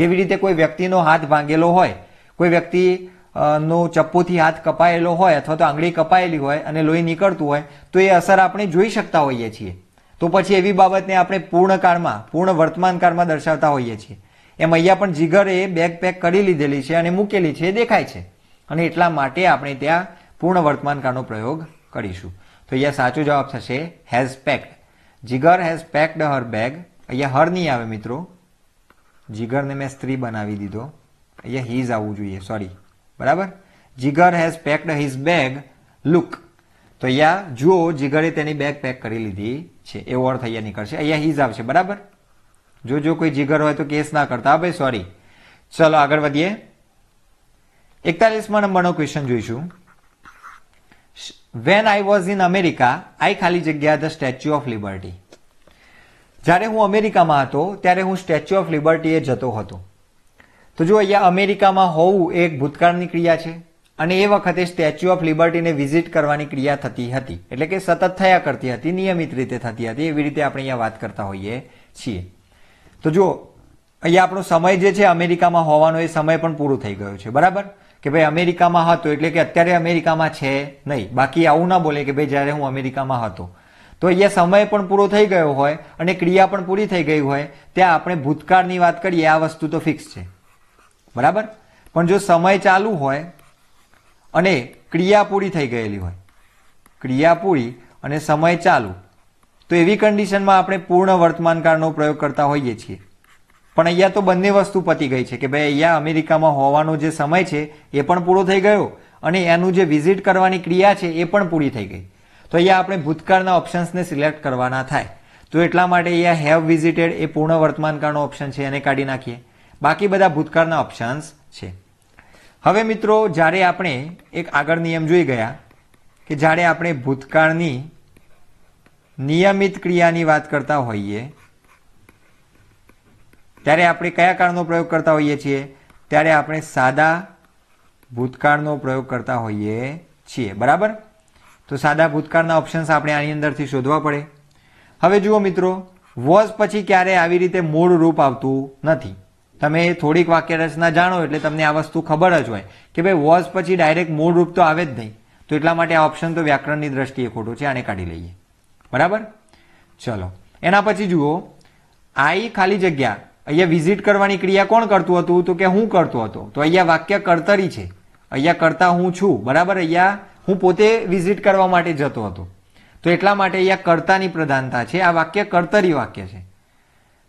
જેવી રીતે કોઈ વ્યક્તિનો હાથ ભાંગેલો હોય કોઈ વ્યક્તિ નો ચપ્પુથી હાથ કપાયેલો હોય અથવા તો આંગળી કપાયેલી હોય અને લોહી નીકળતું હોય તો એ અસર આપણે જોઈ શકતા હોઈએ છીએ તો પછી એવી બાબતને આપણે પૂર્ણ કાળમાં પૂર્ણ વર્તમાન કાળમાં દર્શાવતા હોઈએ છીએ એમ અહીંયા પણ જીગરે બેગ પેક કરી લીધેલી છે અને મૂકેલી છે એ દેખાય છે અને એટલા માટે આપણે ત્યાં પૂર્ણ વર્તમાન કાળનો પ્રયોગ કરીશું તો અહીંયા સાચો જવાબ થશે has packed Jigar has packed her bag અહીંયા હર નહીં આવે મિત્રો જીગરને મેં સ્ત્રી બનાવી દીધો અહીંયા હિઝ આવવું જોઈએ સોરી બરાબર Jigar has packed his bag look તો અહીંયા જુઓ જીગરે તેની બેગ પેક કરી લીધી છે એવો અર્થ અહીંયા નીકળશે અહીંયા હિઝ આવશે બરાબર જો જો કોઈ જીગર હોય તો કેસ ના કરતા ભાઈ સોરી ચલો આગળ વધીએ એકતાલીસમાં નંબરનો ક્વેશ્ચન જોઈશું when I was in America I ખાલી જગ્યા ધ સ્ટેચ્યુ ઓફ લિબર્ટી જ્યારે હું અમેરિકામાં હતો ત્યારે હું સ્ટેચ્યુ ઓફ લિબર્ટીએ જતો હતો તો જો અહીંયા અમેરિકામાં હોવું એ એક ભૂતકાળની ક્રિયા છે અને એ વખતે સ્ટેચ્યુ ઓફ લિબર્ટીને વિઝિટ કરવાની ક્રિયા થતી હતી એટલે કે સતત થયા કરતી હતી નિયમિત રીતે થતી હતી એવી રીતે આપણે અહીંયા વાત કરતા હોઈએ છીએ તો જો અહીંયા આપણો સમય જે છે અમેરિકામાં હોવાનો એ સમય પણ પૂરો થઈ ગયો છે બરાબર કે ભાઈ અમેરિકામાં હતો એટલે કે અત્યારે અમેરિકામાં છે નહીં બાકી આવું ના બોલે કે ભાઈ જ્યારે હું અમેરિકામાં હતો તો અહીંયા સમય પણ પૂરો થઈ ગયો હોય અને ક્રિયા પણ પૂરી થઈ ગઈ હોય ત્યાં આપણે ભૂતકાળની વાત કરીએ આ વસ્તુ તો ફિક્સ છે બરાબર પણ જો સમય ચાલુ હોય અને ક્રિયા પૂરી થઈ ગયેલી હોય ક્રિયા પૂરી અને સમય ચાલુ તો એવી કન્ડિશનમાં આપણે પૂર્ણ વર્તમાનકાળનો પ્રયોગ કરતા હોઈએ છીએ પણ અહીંયા તો બંને વસ્તુ પતી ગઈ છે કે ભાઈ અહીંયા અમેરિકામાં હોવાનો જે સમય છે એ પણ પૂરો થઈ ગયો અને એનું જે વિઝિટ કરવાની ક્રિયા છે એ પણ પૂરી થઈ ગઈ તો અહીંયા આપણે ભૂતકાળના ઓપ્શન્સને સિલેક્ટ કરવાના થાય તો એટલા માટે અહીંયા હેવ વિઝિટેડ એ પૂર્ણ વર્તમાનકાળનો ઓપ્શન છે એને કાઢી નાખીએ બાકી બધા ભૂતકાળના ઓપ્શન્સ છે હવે મિત્રો જ્યારે આપણે એક આગળ નિયમ જોઈ ગયા કે જ્યારે આપણે ભૂતકાળની નિયમિત ક્રિયાની વાત કરતા હોઈએ ત્યારે આપણે કયા કાળનો પ્રયોગ કરતા હોઈએ છીએ ત્યારે આપણે સાદા ભૂતકાળનો પ્રયોગ કરતા હોઈએ છીએ બરાબર તો સાદા ભૂતકાળના ઓપ્શન્સ આપણે આની અંદરથી શોધવા પડે હવે જુઓ મિત્રો વોઝ પછી ક્યારે આવી રીતે મૂળ રૂપ આવતું નથી તમે થોડીક વાક્ય રચના જાણો એટલે તમને આ વસ્તુ ખબર જ હોય કે ભાઈ વોઝ પછી ડાયરેક્ટ મૂળ રૂપ તો આવે જ નહીં તો એટલા માટે આ ઓપ્શન તો વ્યાકરણની દ્રષ્ટિએ ખોટો છે આને કાઢી લઈએ બરાબર ચલો એના પછી જુઓ આઈ ખાલી જગ્યા અહીંયા વિઝિટ કરવાની ક્રિયા કોણ કરતું હતું તો કે હું કરતો હતો તો અહીંયા વાક્ય કર્તરી છે અહીંયા કરતા હું છું બરાબર અહીંયા હું પોતે વિઝિટ કરવા માટે જતો હતો તો એટલા માટે અહીંયા કર્તાની પ્રધાનતા છે આ વાક્ય કર્તરી વાક્ય છે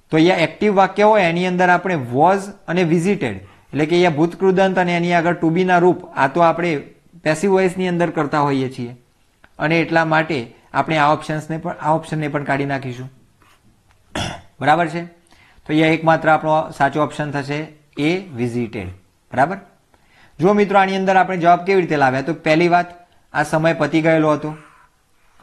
તો અહીંયા એક્ટિવ વાક્ય હોય એની અંદર આપણે વોઝ અને વિઝિટેડ એટલે કે અહીંયા ભૂતકૃદંત અને એની આગળ ટુબીના રૂપ આ તો આપણે પેસિવ વોઇસની અંદર કરતા હોઈએ છીએ અને એટલા માટે આપણે આ ઓપ્શન્સને પણ આ ઓપ્શનને પણ કાઢી નાખીશું બરાબર છે તો અહીંયા એકમાત્ર આપણો સાચો ઓપ્શન થશે એ વિઝિટેડ બરાબર જો મિત્રો આની અંદર આપણે જવાબ કેવી રીતે લાવ્યા તો પહેલી વાત આ સમય પતી ગયેલો હતો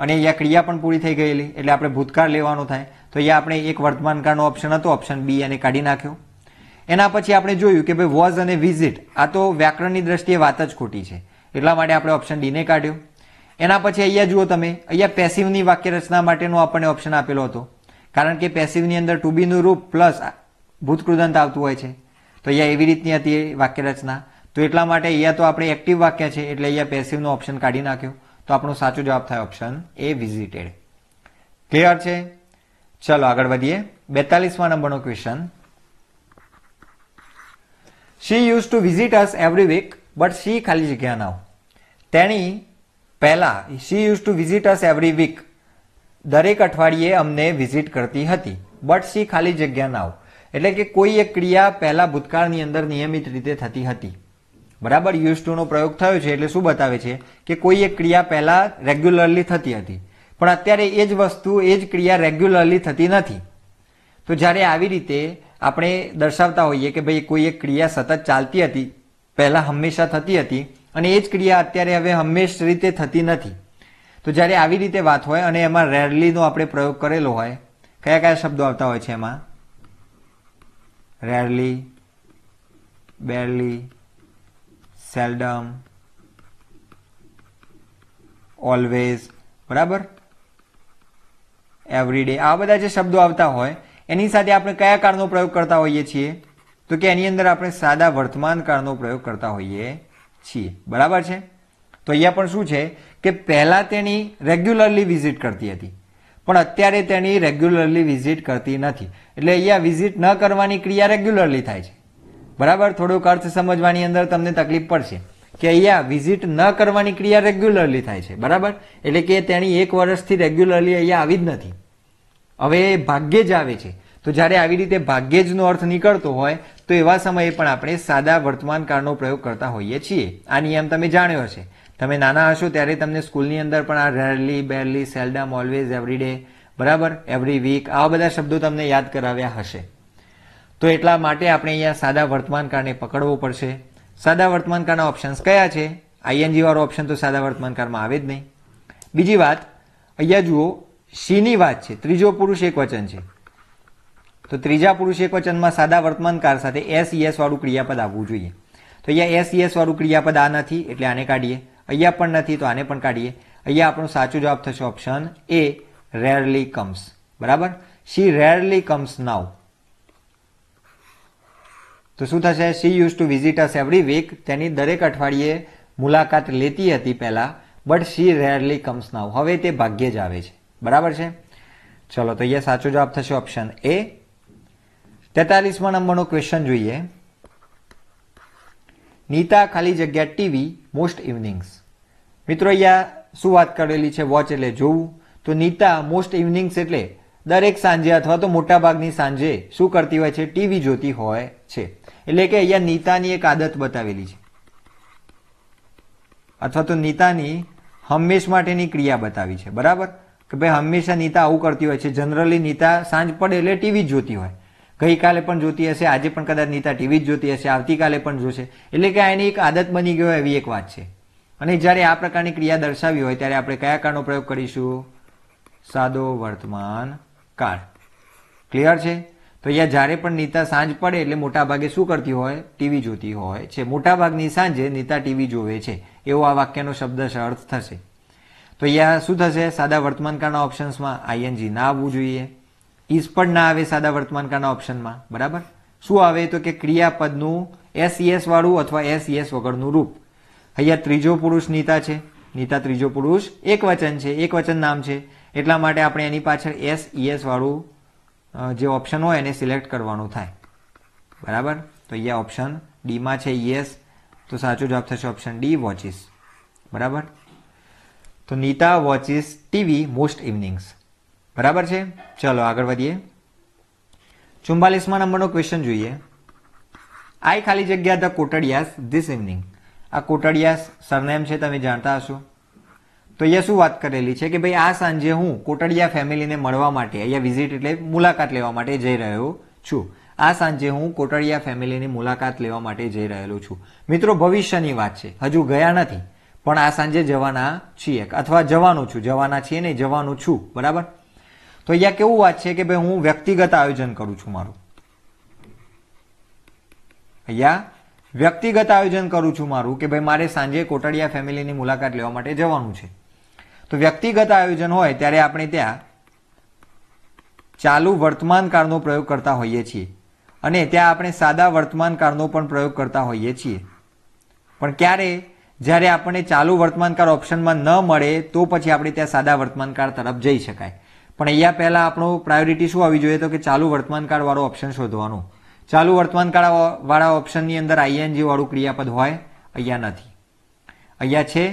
અને અહીંયા ક્રિયા પણ પૂરી થઈ ગયેલી એટલે આપણે ભૂતકાળ લેવાનો થાય તો અહીંયા આપણે એક વર્તમાનકાળનો ઓપ્શન હતો ઓપ્શન બી એને કાઢી નાખ્યો એના પછી આપણે જોયું કે ભાઈ વોઝ અને વિઝિટ આ તો વ્યાકરણની દ્રષ્ટિએ વાત જ ખોટી છે એટલા માટે આપણે ઓપ્શન ડીને કાઢ્યો એના પછી અહીંયા જુઓ તમે અહીંયા પેસિવની વાક્ય રચના માટેનો આપણને ઓપ્શન આપેલો હતો કારણ કે પેસિવની અંદર ટુબીનું રૂપ પ્લસ ભૂતકૃદંત આવતું હોય છે તો અહીંયા એવી રીતની હતી વાક્ય રચના તો એટલા માટે અહીંયા તો આપણે એક્ટિવ વાક્ય છે એટલે અહીંયા પેસિવનો ઓપ્શન કાઢી નાખ્યો તો આપણો સાચો જવાબ થાય ઓપ્શન એ વિઝિટેડ ક્લિયર છે ચલો આગળ વધીએ બેતાલીસમાં નંબરનો question she use to visit us every week but she ખાલી જગ્યા નાવ તેણી પહેલાં she use to visit us every week દરેક અઠવાડિયે અમને વિઝિટ કરતી હતી બટ સી ખાલી જગ્યા નાવ એટલે કે કોઈ એક ક્રિયા પહેલા ભૂતકાળની અંદર નિયમિત રીતે થતી હતી બરાબર યુઝ ટુનો પ્રયોગ થયો છે એટલે શું બતાવે છે કે કોઈ એક ક્રિયા પહેલા રેગ્યુલરલી થતી હતી પણ અત્યારે એ જ વસ્તુ એ જ ક્રિયા રેગ્યુલરલી થતી નથી તો જ્યારે આવી રીતે આપણે દર્શાવતા હોઈએ કે ભાઈ કોઈ એક ક્રિયા સતત ચાલતી હતી પહેલા હંમેશા થતી હતી અને એ જ ક્રિયા અત્યારે હવે હંમેશ રીતે થતી નથી તો જ્યારે આવી રીતે વાત હોય અને એમાં રેરલીનો આપણે પ્રયોગ કરેલો હોય કયા કયા શબ્દો આવતા હોય છે એમાં રેરલી બેરલી સેલ્ડમ ઓલવેઝ બરાબર એવરીડે આ બધા જે શબ્દો આવતા હોય એની સાથે આપણે કયા કાળનો પ્રયોગ કરતા હોઈએ છીએ તો કે એની અંદર આપણે સાદા વર્તમાન કાળનો પ્રયોગ કરતા હોઈએ છીએ બરાબર છે તો અહીંયા પણ શું છે કે પહેલાં તેની રેગ્યુલરલી વિઝિટ કરતી હતી પણ અત્યારે તેની રેગ્યુલરલી વિઝિટ કરતી નથી એટલે અહીંયા વિઝિટ ન કરવાની ક્રિયા રેગ્યુલરલી થાય છે બરાબર થોડોક અર્થ સમજવાની અંદર તમને તકલીફ પડશે કે અહીંયા વિઝિટ ન કરવાની ક્રિયા રેગ્યુલરલી થાય છે બરાબર એટલે કે તેણી એક વર્ષથી રેગ્યુલરલી અહીંયા આવી જ નથી હવે ભાગ્યે જ આવે છે તો જ્યારે આવી રીતે ભાગ્યે જનો અર્થ નીકળતો હોય તો એવા સમયે પણ આપણે સાદા વર્તમાન કાળનો પ્રયોગ કરતા હોઈએ છીએ આ નિયમ તમે જાણ્યો હશે તમે નાના હશો ત્યારે તમને સ્કૂલની અંદર પણ આ rarely barely seldom always day બરાબર એવરી વીક આવા બધા શબ્દો તમને યાદ કરાવ્યા હશે તો એટલા માટે આપણે અહીંયા સાદા વર્તમાનકાળને પકડવો પડશે સાદા વર્તમાનકાળના ઓપ્શન્સ કયા છે આઈએનજી વાળો ઓપ્શન તો સાદા વર્તમાનકાળમાં આવે જ નહીં બીજી વાત અહીંયા જુઓ શીની વાત છે ત્રીજો પુરુષ એક વચન છે તો ત્રીજા પુરુષ એક વચનમાં સાદા વર્તમાનકાળ સાથે એસ ઈએસ e વાળું ક્રિયાપદ આવવું જોઈએ તો અહીંયા એસ યસ e વાળું ક્રિયાપદ આ નથી એટલે આને કાઢીએ અહીંયા પણ નથી તો આને પણ કાઢીએ અહીંયા આપણો સાચો જવાબ થશે ઓપ્શન એ રેરલી કમ્સ બરાબર શી રેરલી કમ્સ નાવ તો શું થશે she use to visit us every week તેની દરેક અઠવાડિયે મુલાકાત લેતી હતી પહેલા but she rarely comes now હવે તે ભાગ્યે જ આવે છે બરાબર છે ચલો તો અહીંયા સાચો જવાબ થશે ઓપ્શન એ તેતાલીસમાં નંબરનો ક્વેશ્ચન જોઈએ નીતા ખાલી જગ્યા ટીવી મોસ્ટ ઇવનિંગ્સ મિત્રો અહીંયા શું વાત કરેલી છે વોચ એટલે જોવું તો નીતા મોસ્ટ ઇવનિંગ્સ એટલે દરેક સાંજે અથવા તો મોટાભાગની સાંજે શું કરતી હોય છે ટીવી જોતી હોય છે એટલે કે અહીંયા નીતાની એક આદત બતાવેલી છે અથવા તો નીતાની હંમેશ માટેની ક્રિયા બતાવી છે બરાબર કે ભાઈ હંમેશા નીતા આવું કરતી હોય છે જનરલી નીતા સાંજ પડે એટલે ટીવી જ જોતી હોય ગઈકાલે પણ જોતી હશે આજે પણ કદાચ નીતા ટીવી જ જોતી હશે આવતીકાલે પણ જોશે એટલે કે આ એની એક આદત બની ગયો એવી એક વાત છે અને જ્યારે આ પ્રકારની ક્રિયા દર્શાવી હોય ત્યારે આપણે કયા કાળનો પ્રયોગ કરીશું સાદો વર્તમાન કાળ ક્લિયર છે તો અહીંયા જ્યારે પણ નીતા સાંજ પડે એટલે મોટાભાગે શું કરતી હોય ટીવી જોતી હોય છે મોટાભાગની સાંજે નીતા ટીવી જોવે છે એવો આ વાક્યનો શબ્દશ અર્થ થશે તો અહીંયા શું થશે સાદા વર્તમાનકાળના ઓપ્શન્સમાં આઈએનજી ના આવવું જોઈએ ઇસ પણ ના આવે સાદા વર્તમાનકાળના ઓપ્શનમાં બરાબર શું આવે તો કે ક્રિયાપદનું એસ e વાળું અથવા એસ e વગરનું રૂપ અહીંયા ત્રીજો પુરુષ નીતા છે નીતા ત્રીજો પુરુષ એક વચન છે એક વચન નામ છે એટલા માટે આપણે એની પાછળ એસ ઈએસ e, વાળું જે ઓપ્શન હોય એને સિલેક્ટ કરવાનું થાય બરાબર તો અહીંયા ઓપ્શન ડીમાં છે યસ તો સાચો જવાબ થશે ઓપ્શન ડી વોચિસ બરાબર તો Nita watches TV most evenings બરાબર છે ચલો આગળ વધીએ ચુમ્બાલીસમાં નંબરનો ક્વેશ્ચન જોઈએ આઈ ખાલી જગ્યા ધ કોટડિયાસ ધીસ ઇવનિંગ આ કોટડિયા સરનેમ છે તમે જાણતા હશો તો અહીંયા શું વાત કરેલી છે કે ભાઈ આ સાંજે હું કોટડિયા ફેમિલીને મળવા માટે અહીંયા વિઝિટ એટલે મુલાકાત લેવા માટે જઈ રહ્યો છું આ સાંજે હું કોટડિયા ફેમિલીની મુલાકાત લેવા માટે જઈ રહેલો છું મિત્રો ભવિષ્યની વાત છે હજુ ગયા નથી પણ આ સાંજે જવાના છીએ અથવા જવાનું છું જવાના છીએ ને જવાનું છું બરાબર તો અહીંયા કેવું વાત છે કે ભાઈ હું વ્યક્તિગત આયોજન કરું છું મારું અહીંયા વ્યક્તિગત આયોજન કરું છું મારું કે ભાઈ મારે સાંજે કોટડિયા ફેમિલીની મુલાકાત લેવા માટે જવાનું છે તો વ્યક્તિગત આયોજન હોય ત્યારે આપણે ત્યાં ચાલુ વર્તમાન કાળનો પ્રયોગ કરતા હોઈએ છીએ અને ત્યાં આપણે સાદા વર્તમાન કાળનો પણ પ્રયોગ કરતા હોઈએ છીએ પણ ક્યારે જ્યારે આપણને ચાલુ વર્તમાન કાળ ઓપ્શનમાં ન મળે તો પછી આપણે ત્યાં સાદા વર્તમાન કાળ તરફ જઈ શકાય પણ અહીંયા પહેલાં આપણો પ્રાયોરિટી શું આવી જોઈએ તો કે ચાલુ વર્તમાન વર્તમાનકાળવાળો ઓપ્શન શોધવાનું ચાલુ વર્તમાનકાળ વાળા ઓપ્શનની અંદર આઈએનજી વાળું ક્રિયાપદ હોય અહીંયા નથી અહીંયા છે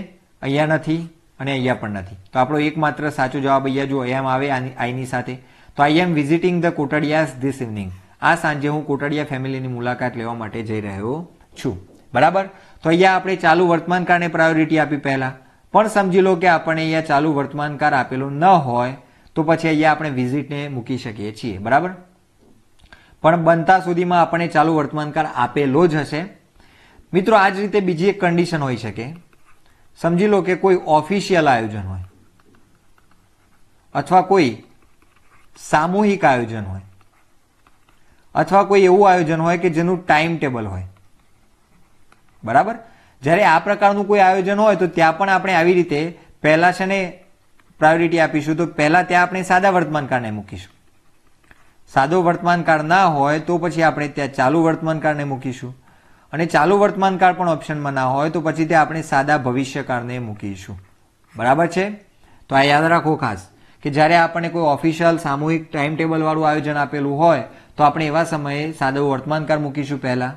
અહીંયા નથી અને અહીંયા પણ નથી તો આપણો એકમાત્ર સાચો જવાબ અહીંયા જો એમ આવે આઈની સાથે તો I am visiting the Kotadias this evening આ સાંજે હું કોટડિયા ફેમિલીની મુલાકાત લેવા માટે જઈ રહ્યો છું બરાબર તો અહીંયા આપણે ચાલુ વર્તમાનકાળને પ્રાયોરિટી આપી પહેલાં પણ સમજી લો કે આપણને અહીંયા ચાલુ વર્તમાનકાર આપેલો ન હોય તો પછી અહીંયા આપણે વિઝિટને મૂકી શકીએ છીએ બરાબર પણ બનતા સુધીમાં આપણે ચાલુ વર્તમાનકાળ આપેલો જ હશે મિત્રો આ જ રીતે બીજી એક કન્ડિશન હોઈ શકે સમજી લો કે કોઈ ઓફિશિયલ આયોજન હોય અથવા કોઈ સામૂહિક આયોજન હોય અથવા કોઈ એવું આયોજન હોય કે જેનું ટાઈમ ટેબલ હોય બરાબર જ્યારે આ પ્રકારનું કોઈ આયોજન હોય તો ત્યાં પણ આપણે આવી રીતે પહેલાં છે ને પ્રાયોરિટી આપીશું તો પહેલાં ત્યાં આપણે સાદા વર્તમાનકાળને મૂકીશું સાદો વર્તમાન વર્તમાનકાળ ના હોય તો પછી આપણે ત્યાં ચાલુ વર્તમાન વર્તમાનકાળને મૂકીશું અને ચાલુ વર્તમાન કાળ પણ ઓપ્શનમાં ના હોય તો પછી ત્યાં આપણે સાદા ભવિષ્યકાળને મૂકીશું બરાબર છે તો આ યાદ રાખો ખાસ કે જ્યારે આપણને કોઈ ઓફિશિયલ સામૂહિક ટાઈમ ટેબલવાળું આયોજન આપેલું હોય તો આપણે એવા સમયે સાદો વર્તમાનકાળ મૂકીશું પહેલાં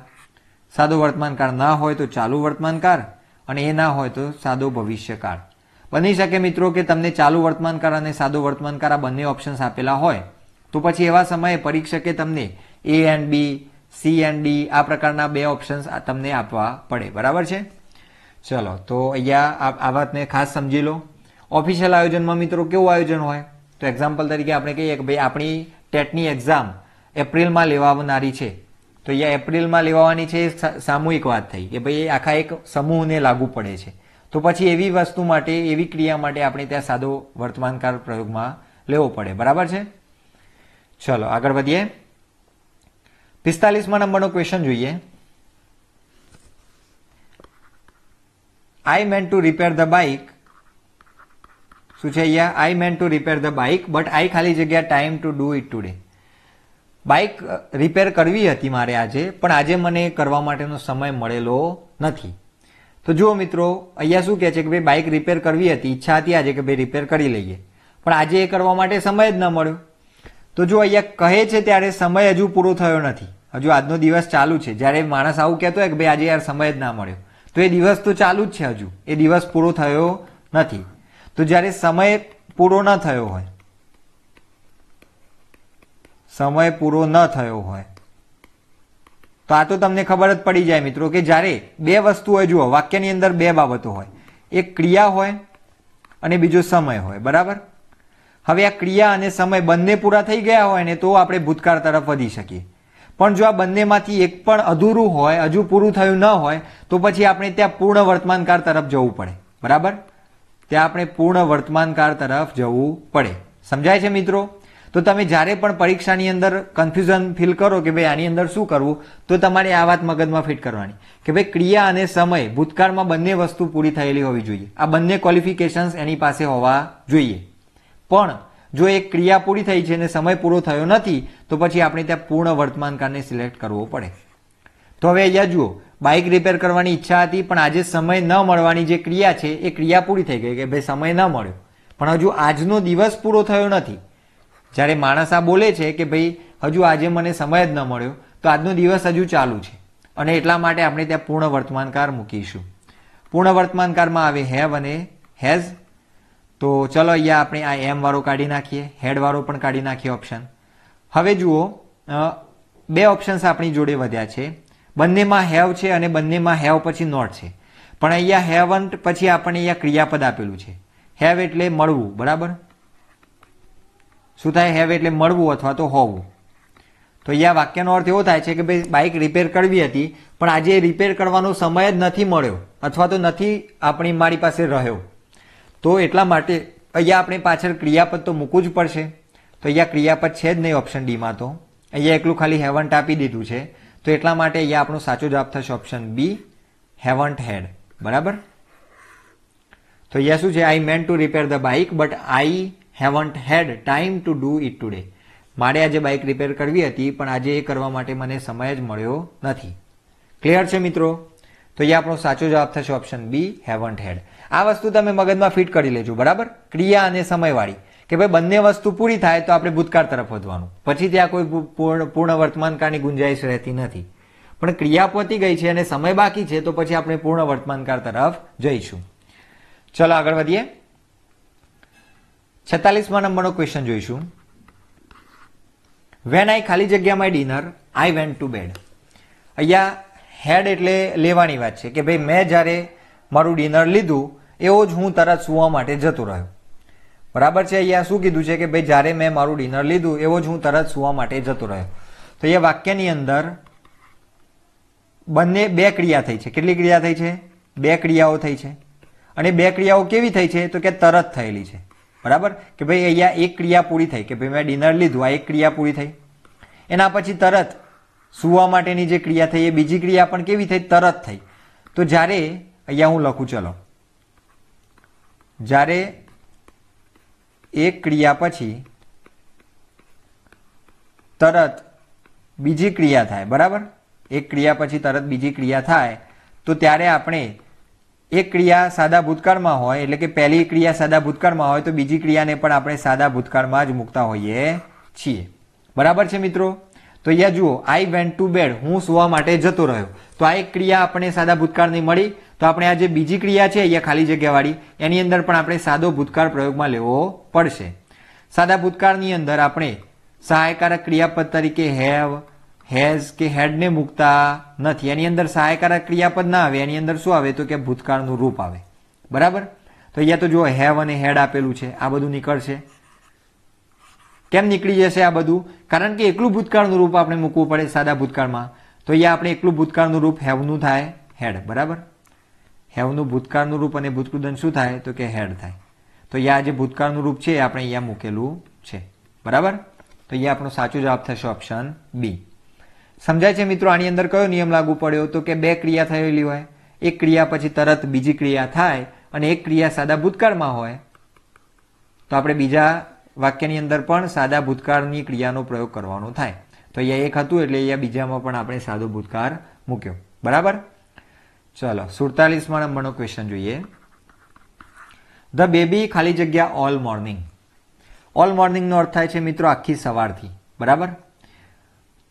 સાદો વર્તમાન વર્તમાનકાળ ના હોય તો ચાલુ વર્તમાન વર્તમાનકાળ અને એ ના હોય તો સાદો ભવિષ્યકાળ બની શકે મિત્રો કે તમને ચાલુ વર્તમાનકાર અને સાદો વર્તમાનકાર આ બંને ઓપ્શન્સ આપેલા હોય તો પછી એવા સમયે પરીક્ષકે તમને A and B C and D આ પ્રકારના બે ઓપ્શન્સ તમને આપવા પડે બરાબર છે ચલો તો અહીંયા આ વાતને ખાસ સમજી લો ઓફિશિયલ આયોજનમાં મિત્રો કેવું આયોજન હોય તો એક્ઝામ્પલ તરીકે આપણે કહીએ કે ભાઈ આપણી ટેટની એક્ઝામ એપ્રિલમાં લેવાનારી છે તો અહીંયા એપ્રિલમાં લેવાની છે એ સામૂહિક વાત થઈ કે ભાઈ આખા એક સમૂહને લાગુ પડે છે તો પછી એવી વસ્તુ માટે એવી ક્રિયા માટે આપણે ત્યાં સાદો વર્તમાનકાળ પ્રયોગમાં લેવો પડે બરાબર છે ચલો આગળ વધીએ પિસ્તાલીસમાં નંબરનો ક્વેશ્ચન જોઈએ I meant to repair the bike શું છે અહીંયા I meant to repair the bike but I ખાલી જગ્યા time to do it today bike repair કરવી હતી મારે આજે પણ આજે મને કરવા માટેનો સમય મળેલો નથી તો જુઓ મિત્રો અહીંયા શું કહે છે કે ભાઈ બાઇક રિપેર કરવી હતી ઈચ્છા હતી આજે કે ભાઈ રિપેર કરી લઈએ પણ આજે એ કરવા માટે સમય જ ન મળ્યો તો જો અહીંયા કહે છે ત્યારે સમય હજુ પૂરો થયો નથી હજુ આજનો દિવસ ચાલુ છે જ્યારે માણસ આવું કહેતો હોય કે ભાઈ આજે યાર સમય જ ના મળ્યો તો એ દિવસ તો ચાલુ જ છે હજુ એ દિવસ પૂરો થયો નથી તો જ્યારે સમય પૂરો ન થયો હોય સમય પૂરો ન થયો હોય તો આ તો તમને ખબર જ પડી જાય મિત્રો કે જ્યારે બે વસ્તુ હોય જુઓ વાક્યની અંદર બે બાબતો હોય એક ક્રિયા હોય અને બીજો સમય હોય બરાબર હવે આ ક્રિયા અને સમય બંને પૂરા થઈ ગયા હોય ને તો આપણે ભૂતકાળ તરફ વધી શકીએ પણ જો આ બંનેમાંથી એક પણ અધૂરું હોય હજુ પૂરું થયું ન હોય તો પછી આપણે ત્યાં પૂર્ણ વર્તમાનકાળ તરફ જવું પડે બરાબર ત્યાં આપણે પૂર્ણ વર્તમાનકાળ તરફ જવું પડે સમજાય છે મિત્રો તો તમે જ્યારે પણ પરીક્ષાની અંદર કન્ફ્યુઝન ફીલ કરો કે ભાઈ આની અંદર શું કરવું તો તમારે આ વાત મગજમાં ફિટ કરવાની કે ભાઈ ક્રિયા અને સમય ભૂતકાળમાં બંને વસ્તુ પૂરી થયેલી હોવી જોઈએ આ બંને ક્વોલિફિકેશન્સ એની પાસે હોવા જોઈએ પણ જો એક ક્રિયા પૂરી થઈ છે અને સમય પૂરો થયો નથી તો પછી આપણે ત્યાં પૂર્ણ વર્તમાન વર્તમાનકાળને સિલેક્ટ કરવો પડે તો હવે અહીંયા જુઓ બાઇક રિપેર કરવાની ઈચ્છા હતી પણ આજે સમય ન મળવાની જે ક્રિયા છે એ ક્રિયા પૂરી થઈ ગઈ કે ભાઈ સમય ન મળ્યો પણ હજુ આજનો દિવસ પૂરો થયો નથી જ્યારે માણસ આ બોલે છે કે ભાઈ હજુ આજે મને સમય જ ન મળ્યો તો આજનો દિવસ હજુ ચાલુ છે અને એટલા માટે આપણે ત્યાં પૂર્ણ વર્તમાનકાર મૂકીશું પૂર્ણ વર્તમાનકારમાં આવે હેવ અને હેઝ તો ચલો અહીંયા આપણે આ એમ વાળો કાઢી નાખીએ હેડ વાળો પણ કાઢી નાખીએ ઓપ્શન હવે જુઓ બે ઓપ્શન્સ આપણી જોડે વધ્યા છે બંનેમાં હેવ છે અને બંનેમાં હેવ પછી નોટ છે પણ અહીંયા હેવન્ટ પછી આપણને અહીંયા ક્રિયાપદ આપેલું છે હેવ એટલે મળવું બરાબર શું થાય હેવ એટલે મળવું અથવા તો હોવું તો અહીંયા વાક્યનો અર્થ એવો થાય છે કે ભાઈ બાઇક રિપેર કરવી હતી પણ આજે રિપેર કરવાનો સમય જ નથી મળ્યો અથવા તો નથી આપણી મારી પાસે રહ્યો તો એટલા માટે અહીંયા આપણે પાછળ ક્રિયાપદ તો મૂકવું જ પડશે તો અહીંયા ક્રિયાપદ છે જ નહીં ઓપ્શન ડીમાં તો અહીંયા એકલું ખાલી હેવન્ટ આપી દીધું છે તો એટલા માટે અહીંયા આપણો સાચો જવાબ થશે ઓપ્શન બી હેવન્ટ હેડ બરાબર તો અહીંયા શું છે I meant to repair the bike but I haven't had time to do it today મારે આજે બાઇક રિપેર કરવી હતી પણ આજે એ કરવા માટે મને સમય જ મળ્યો નથી ક્લિયર છે મિત્રો તો અહીંયા આપણો સાચો જવાબ થશે ઓપ્શન બી હેવન્ટ હેડ આ વસ્તુ તમે મગજમાં ફિટ કરી લેજો બરાબર ક્રિયા અને સમયવાળી કે ભાઈ બંને વસ્તુ પૂરી થાય તો આપણે ભૂતકાળ તરફ વધવાનું પછી ત્યાં કોઈ પૂર્ણ વર્તમાનકાળની ગુંજાઈશ રહેતી નથી પણ ક્રિયા પહોંચી ગઈ છે અને સમય બાકી છે તો પછી આપણે પૂર્ણ વર્તમાનકાળ તરફ જઈશું ચલો આગળ વધીએ છેતાલીસમાં નંબરનો ક્વેશ્ચન જોઈશું વેન આઈ ખાલી જગ્યા my dinner I went to bed અહીંયા હેડ એટલે લેવાની વાત છે કે ભાઈ મેં જ્યારે મારું ડિનર લીધું એવો જ હું તરત સૂવા માટે જતો રહ્યો બરાબર છે અહીંયા શું કીધું છે કે ભાઈ જ્યારે મેં મારું ડિનર લીધું એવો જ હું તરત સૂવા માટે જતો રહ્યો તો એ વાક્યની અંદર બંને બે ક્રિયા થઈ છે કેટલી ક્રિયા થઈ છે બે ક્રિયાઓ થઈ છે અને બે ક્રિયાઓ કેવી થઈ છે તો કે તરત થયેલી છે બરાબર કે ભાઈ અહીંયા એક ક્રિયા પૂરી થઈ કે ભાઈ મેં ડિનર લીધું આ એક ક્રિયા પૂરી થઈ એના પછી તરત સૂવા માટેની જે ક્રિયા થઈ એ બીજી ક્રિયા પણ કેવી થઈ તરત થઈ તો જ્યારે અહીંયા હું લખું ચલો જ્યારે એક ક્રિયા પછી તરત બીજી ક્રિયા થાય બરાબર એક ક્રિયા પછી તરત બીજી ક્રિયા થાય તો ત્યારે આપણે એક ક્રિયા સાદા ભૂતકાળમાં હોય એટલે કે પહેલી ક્રિયા સાદા ભૂતકાળમાં હોય તો બીજી ક્રિયાને પણ આપણે સાદા ભૂતકાળમાં જ મૂકતા હોઈએ છીએ બરાબર છે મિત્રો તો અહીંયા જુઓ આઈ વેન્ટ ટુ બેડ હું સુવા માટે જતો રહ્યો તો આ એક ક્રિયા આપણે સાદા ભૂતકાળની મળી તો આપણે આ જે બીજી ક્રિયા છે અહીંયા ખાલી જગ્યાવાળી એની અંદર પણ આપણે સાદો ભૂતકાળ પ્રયોગમાં લેવો પડશે સાદા ભૂતકાળની અંદર આપણે સહાયકારક ક્રિયાપદ તરીકે હેવ હેઝ કે હેડને મૂકતા નથી એની અંદર સહાયકારક ક્રિયાપદ ના આવે એની અંદર શું આવે તો કે ભૂતકાળનું રૂપ આવે બરાબર તો અહીંયા તો જો હેવ અને હેડ આપેલું છે આ બધું નીકળશે કેમ નીકળી જશે આ બધું કારણ કે એકલું ભૂતકાળનું રૂપ આપણે મૂકવું પડે સાદા ભૂતકાળમાં તો અહીંયા આપણે એકલું ભૂતકાળનું રૂપ હેવનું થાય હેડ બરાબર હેવનું ભૂતકાળનું રૂપ અને ભૂતકૃદન શું થાય તો કે હેડ થાય તો અહીંયા જે ભૂતકાળનું રૂપ છે એ આપણે અહીંયા મૂકેલું છે બરાબર તો અહીંયા આપણો સાચો જવાબ થશે ઓપ્શન બી સમજાય છે મિત્રો આની અંદર કયો નિયમ લાગુ પડ્યો તો કે બે ક્રિયા થયેલી હોય એક ક્રિયા પછી તરત બીજી ક્રિયા થાય અને એક ક્રિયા સાદા ભૂતકાળમાં હોય તો આપણે બીજા વાક્યની અંદર પણ સાદા ભૂતકાળની ક્રિયાનો પ્રયોગ કરવાનો થાય તો અહીંયા એક હતું એટલે અહીંયા બીજામાં પણ આપણે સાદો ભૂતકાળ મૂક્યો બરાબર ચલો સુડતાલીસમાં નંબરનો ક્વેશ્ચન જોઈએ ધ બેબી ખાલી જગ્યા ઓલ મોર્નિંગ ઓલ મોર્નિંગનો અર્થ થાય છે મિત્રો આખી સવારથી બરાબર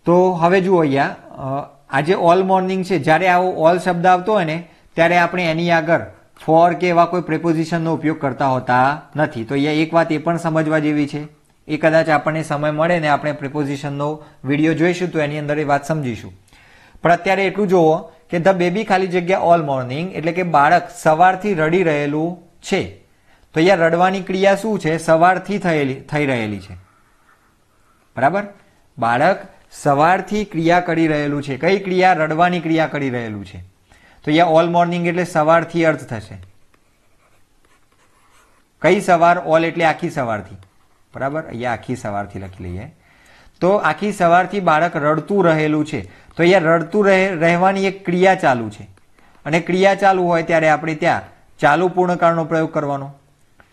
તો હવે જુઓ અહીંયા આજે ઓલ મોર્નિંગ છે જ્યારે આવો ઓલ શબ્દ આવતો હોય ને ત્યારે આપણે એની આગળ ફોર કે એવા કોઈ પ્રેપોઝિશનનો ઉપયોગ કરતા હોતા નથી તો અહીંયા એક વાત એ પણ સમજવા જેવી છે એ કદાચ આપણને સમય મળે ને આપણે પ્રિપોઝિશનનો વિડીયો જોઈશું તો એની અંદર એ વાત સમજીશું પણ અત્યારે એટલું જોવો કે ધ બેબી ખાલી જગ્યા ઓલ મોર્નિંગ એટલે કે બાળક સવારથી રડી રહેલું છે તો અહીંયા રડવાની ક્રિયા શું છે સવારથી થયેલી થઈ રહેલી છે બરાબર બાળક સવારથી ક્રિયા કરી રહેલું છે કઈ ક્રિયા રડવાની ક્રિયા કરી રહેલું છે તો અહીંયા ઓલ મોર્નિંગ એટલે સવારથી અર્થ થશે કઈ સવાર ઓલ એટલે આખી સવારથી બરાબર અહીંયા આખી સવારથી લખી લઈએ તો આખી સવારથી બાળક રડતું રહેલું છે તો અહીંયા રડતું રહે રહેવાની એક ક્રિયા ચાલુ છે અને ક્રિયા ચાલુ હોય ત્યારે આપણે ત્યાં ચાલુ પૂર્ણકાળનો પ્રયોગ કરવાનો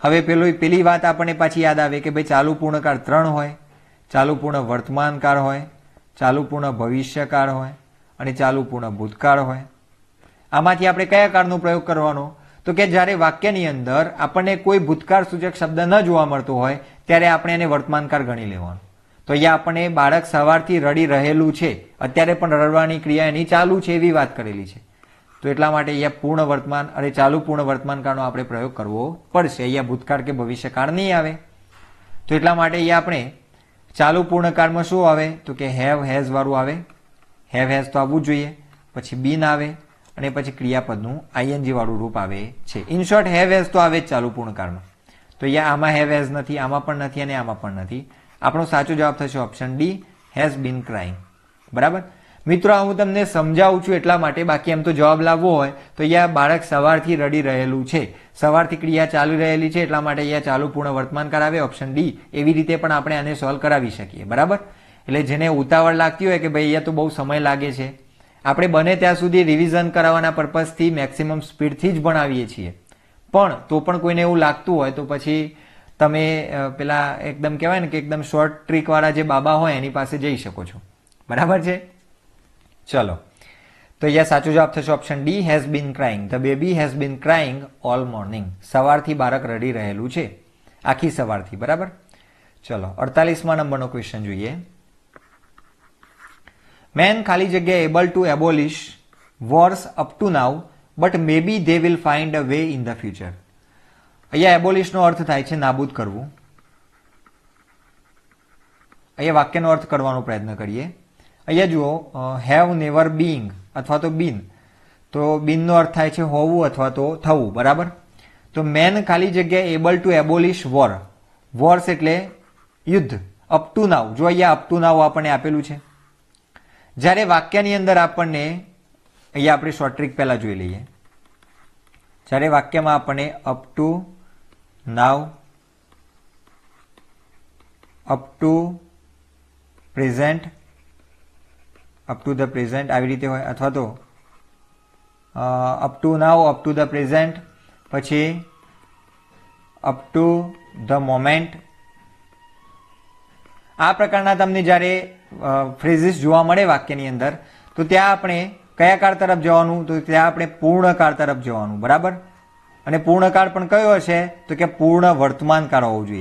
હવે પેલું પેલી વાત આપણને પાછી યાદ આવે કે ભાઈ ચાલુ પૂર્ણકાળ ત્રણ હોય ચાલુ પૂર્ણ વર્તમાનકાળ હોય ચાલુ પૂર્ણ ભવિષ્યકાળ હોય અને ચાલુ પૂર્ણ ભૂતકાળ હોય આમાંથી આપણે કયા કાળનો પ્રયોગ કરવાનો તો કે જ્યારે વાક્યની અંદર આપણને કોઈ ભૂતકાળ સૂચક શબ્દ ન જોવા મળતો હોય ત્યારે આપણે એને વર્તમાનકાળ ગણી લેવાનો તો અહીંયા આપણે બાળક સવારથી રડી રહેલું છે અત્યારે પણ રડવાની ક્રિયા એની ચાલુ છે એવી વાત કરેલી છે તો એટલા માટે અહીંયા પૂર્ણ વર્તમાન અને ચાલુ પૂર્ણ વર્તમાનકાળનો આપણે પ્રયોગ કરવો પડશે અહીંયા ભૂતકાળ કે ભવિષ્યકાળ નહીં આવે તો એટલા માટે અહીંયા આપણે ચાલુ પૂર્ણકાળમાં શું આવે તો કે હેવ હેઝ વાળું આવે હેવ હેઝ તો આવવું જોઈએ પછી બિન આવે અને પછી ક્રિયાપદનું આઈએનજી વાળું રૂપ આવે છે ઇન શોર્ટ હેવ હેઝ તો આવે જ ચાલુ પૂર્ણકાળમાં તો અહીંયા આમાં હેવ હેઝ નથી આમાં પણ નથી અને આમાં પણ નથી આપણો સાચો જવાબ થશે option D has been crying બરાબર મિત્રો આ હું તમને સમજાવું છું એટલા માટે બાકી એમ તો જવાબ લાવવો હોય તો અહીંયા બાળક સવારથી રડી રહેલું છે સવારથી ક્રિયા ચાલી રહેલી છે એટલા માટે અહીંયા ચાલુ પૂર્ણ વર્તમાન કરાવે ઓપ્શન ડી એવી રીતે પણ આપણે આને સોલ્વ કરાવી શકીએ બરાબર એટલે જેને ઉતાવળ લાગતી હોય કે ભાઈ અહીંયા તો બહુ સમય લાગે છે આપણે બને ત્યાં સુધી રિવિઝન કરાવવાના પર્પઝથી મેક્સિમમ સ્પીડથી જ ભણાવીએ છીએ પણ તો પણ કોઈને એવું લાગતું હોય તો પછી તમે પેલા એકદમ કહેવાય ને કે એકદમ શોર્ટ ટ્રીકવાળા જે બાબા હોય એની પાસે જઈ શકો છો બરાબર છે ચલો તો અહીંયા સાચો જવાબ થશે option D has been crying the baby has been crying all morning સવારથી બાળક રડી રહેલું છે આખી સવારથી બરાબર ચલો અડતાલીસમાં નંબરનો ક્વેશ્ચન જોઈએ મેન ખાલી જગ્યા able to abolish wars up to now but maybe they will find a way in the future અહીંયા એબોલિશનો અર્થ થાય છે નાબૂદ કરવું અહીંયા વાક્યનો અર્થ કરવાનો પ્રયત્ન કરીએ અહીંયા જુઓ હેવ નેવર બિંગ અથવા તો બિન તો બિનનો અર્થ થાય છે હોવું અથવા તો થવું બરાબર તો મેન ખાલી જગ્યાએ able to abolish war wars એટલે યુદ્ધ અપ ટુ નાવ જો અહીંયા અપ ટુ નાવ આપણને આપેલું છે જ્યારે વાક્યની અંદર આપણને અહીંયા આપણે શોર્ટ ટ્રીક પહેલાં જોઈ લઈએ જ્યારે વાક્યમાં આપણને up to now up to present up to the present આવી રીતે હોય અથવા તો up to now up to the present પછી અપ ટુ ધ મોમેન્ટ આ પ્રકારના તમને જ્યારે ફ્રેઝિસ જોવા મળે વાક્યની અંદર તો ત્યાં આપણે કયા કાર તરફ જવાનું તો ત્યાં આપણે પૂર્ણ કાર તરફ જવાનું બરાબર અને પૂર્ણકાળ પણ કયો હશે તો કે પૂર્ણ વર્તમાન કાળ હોવો જોઈએ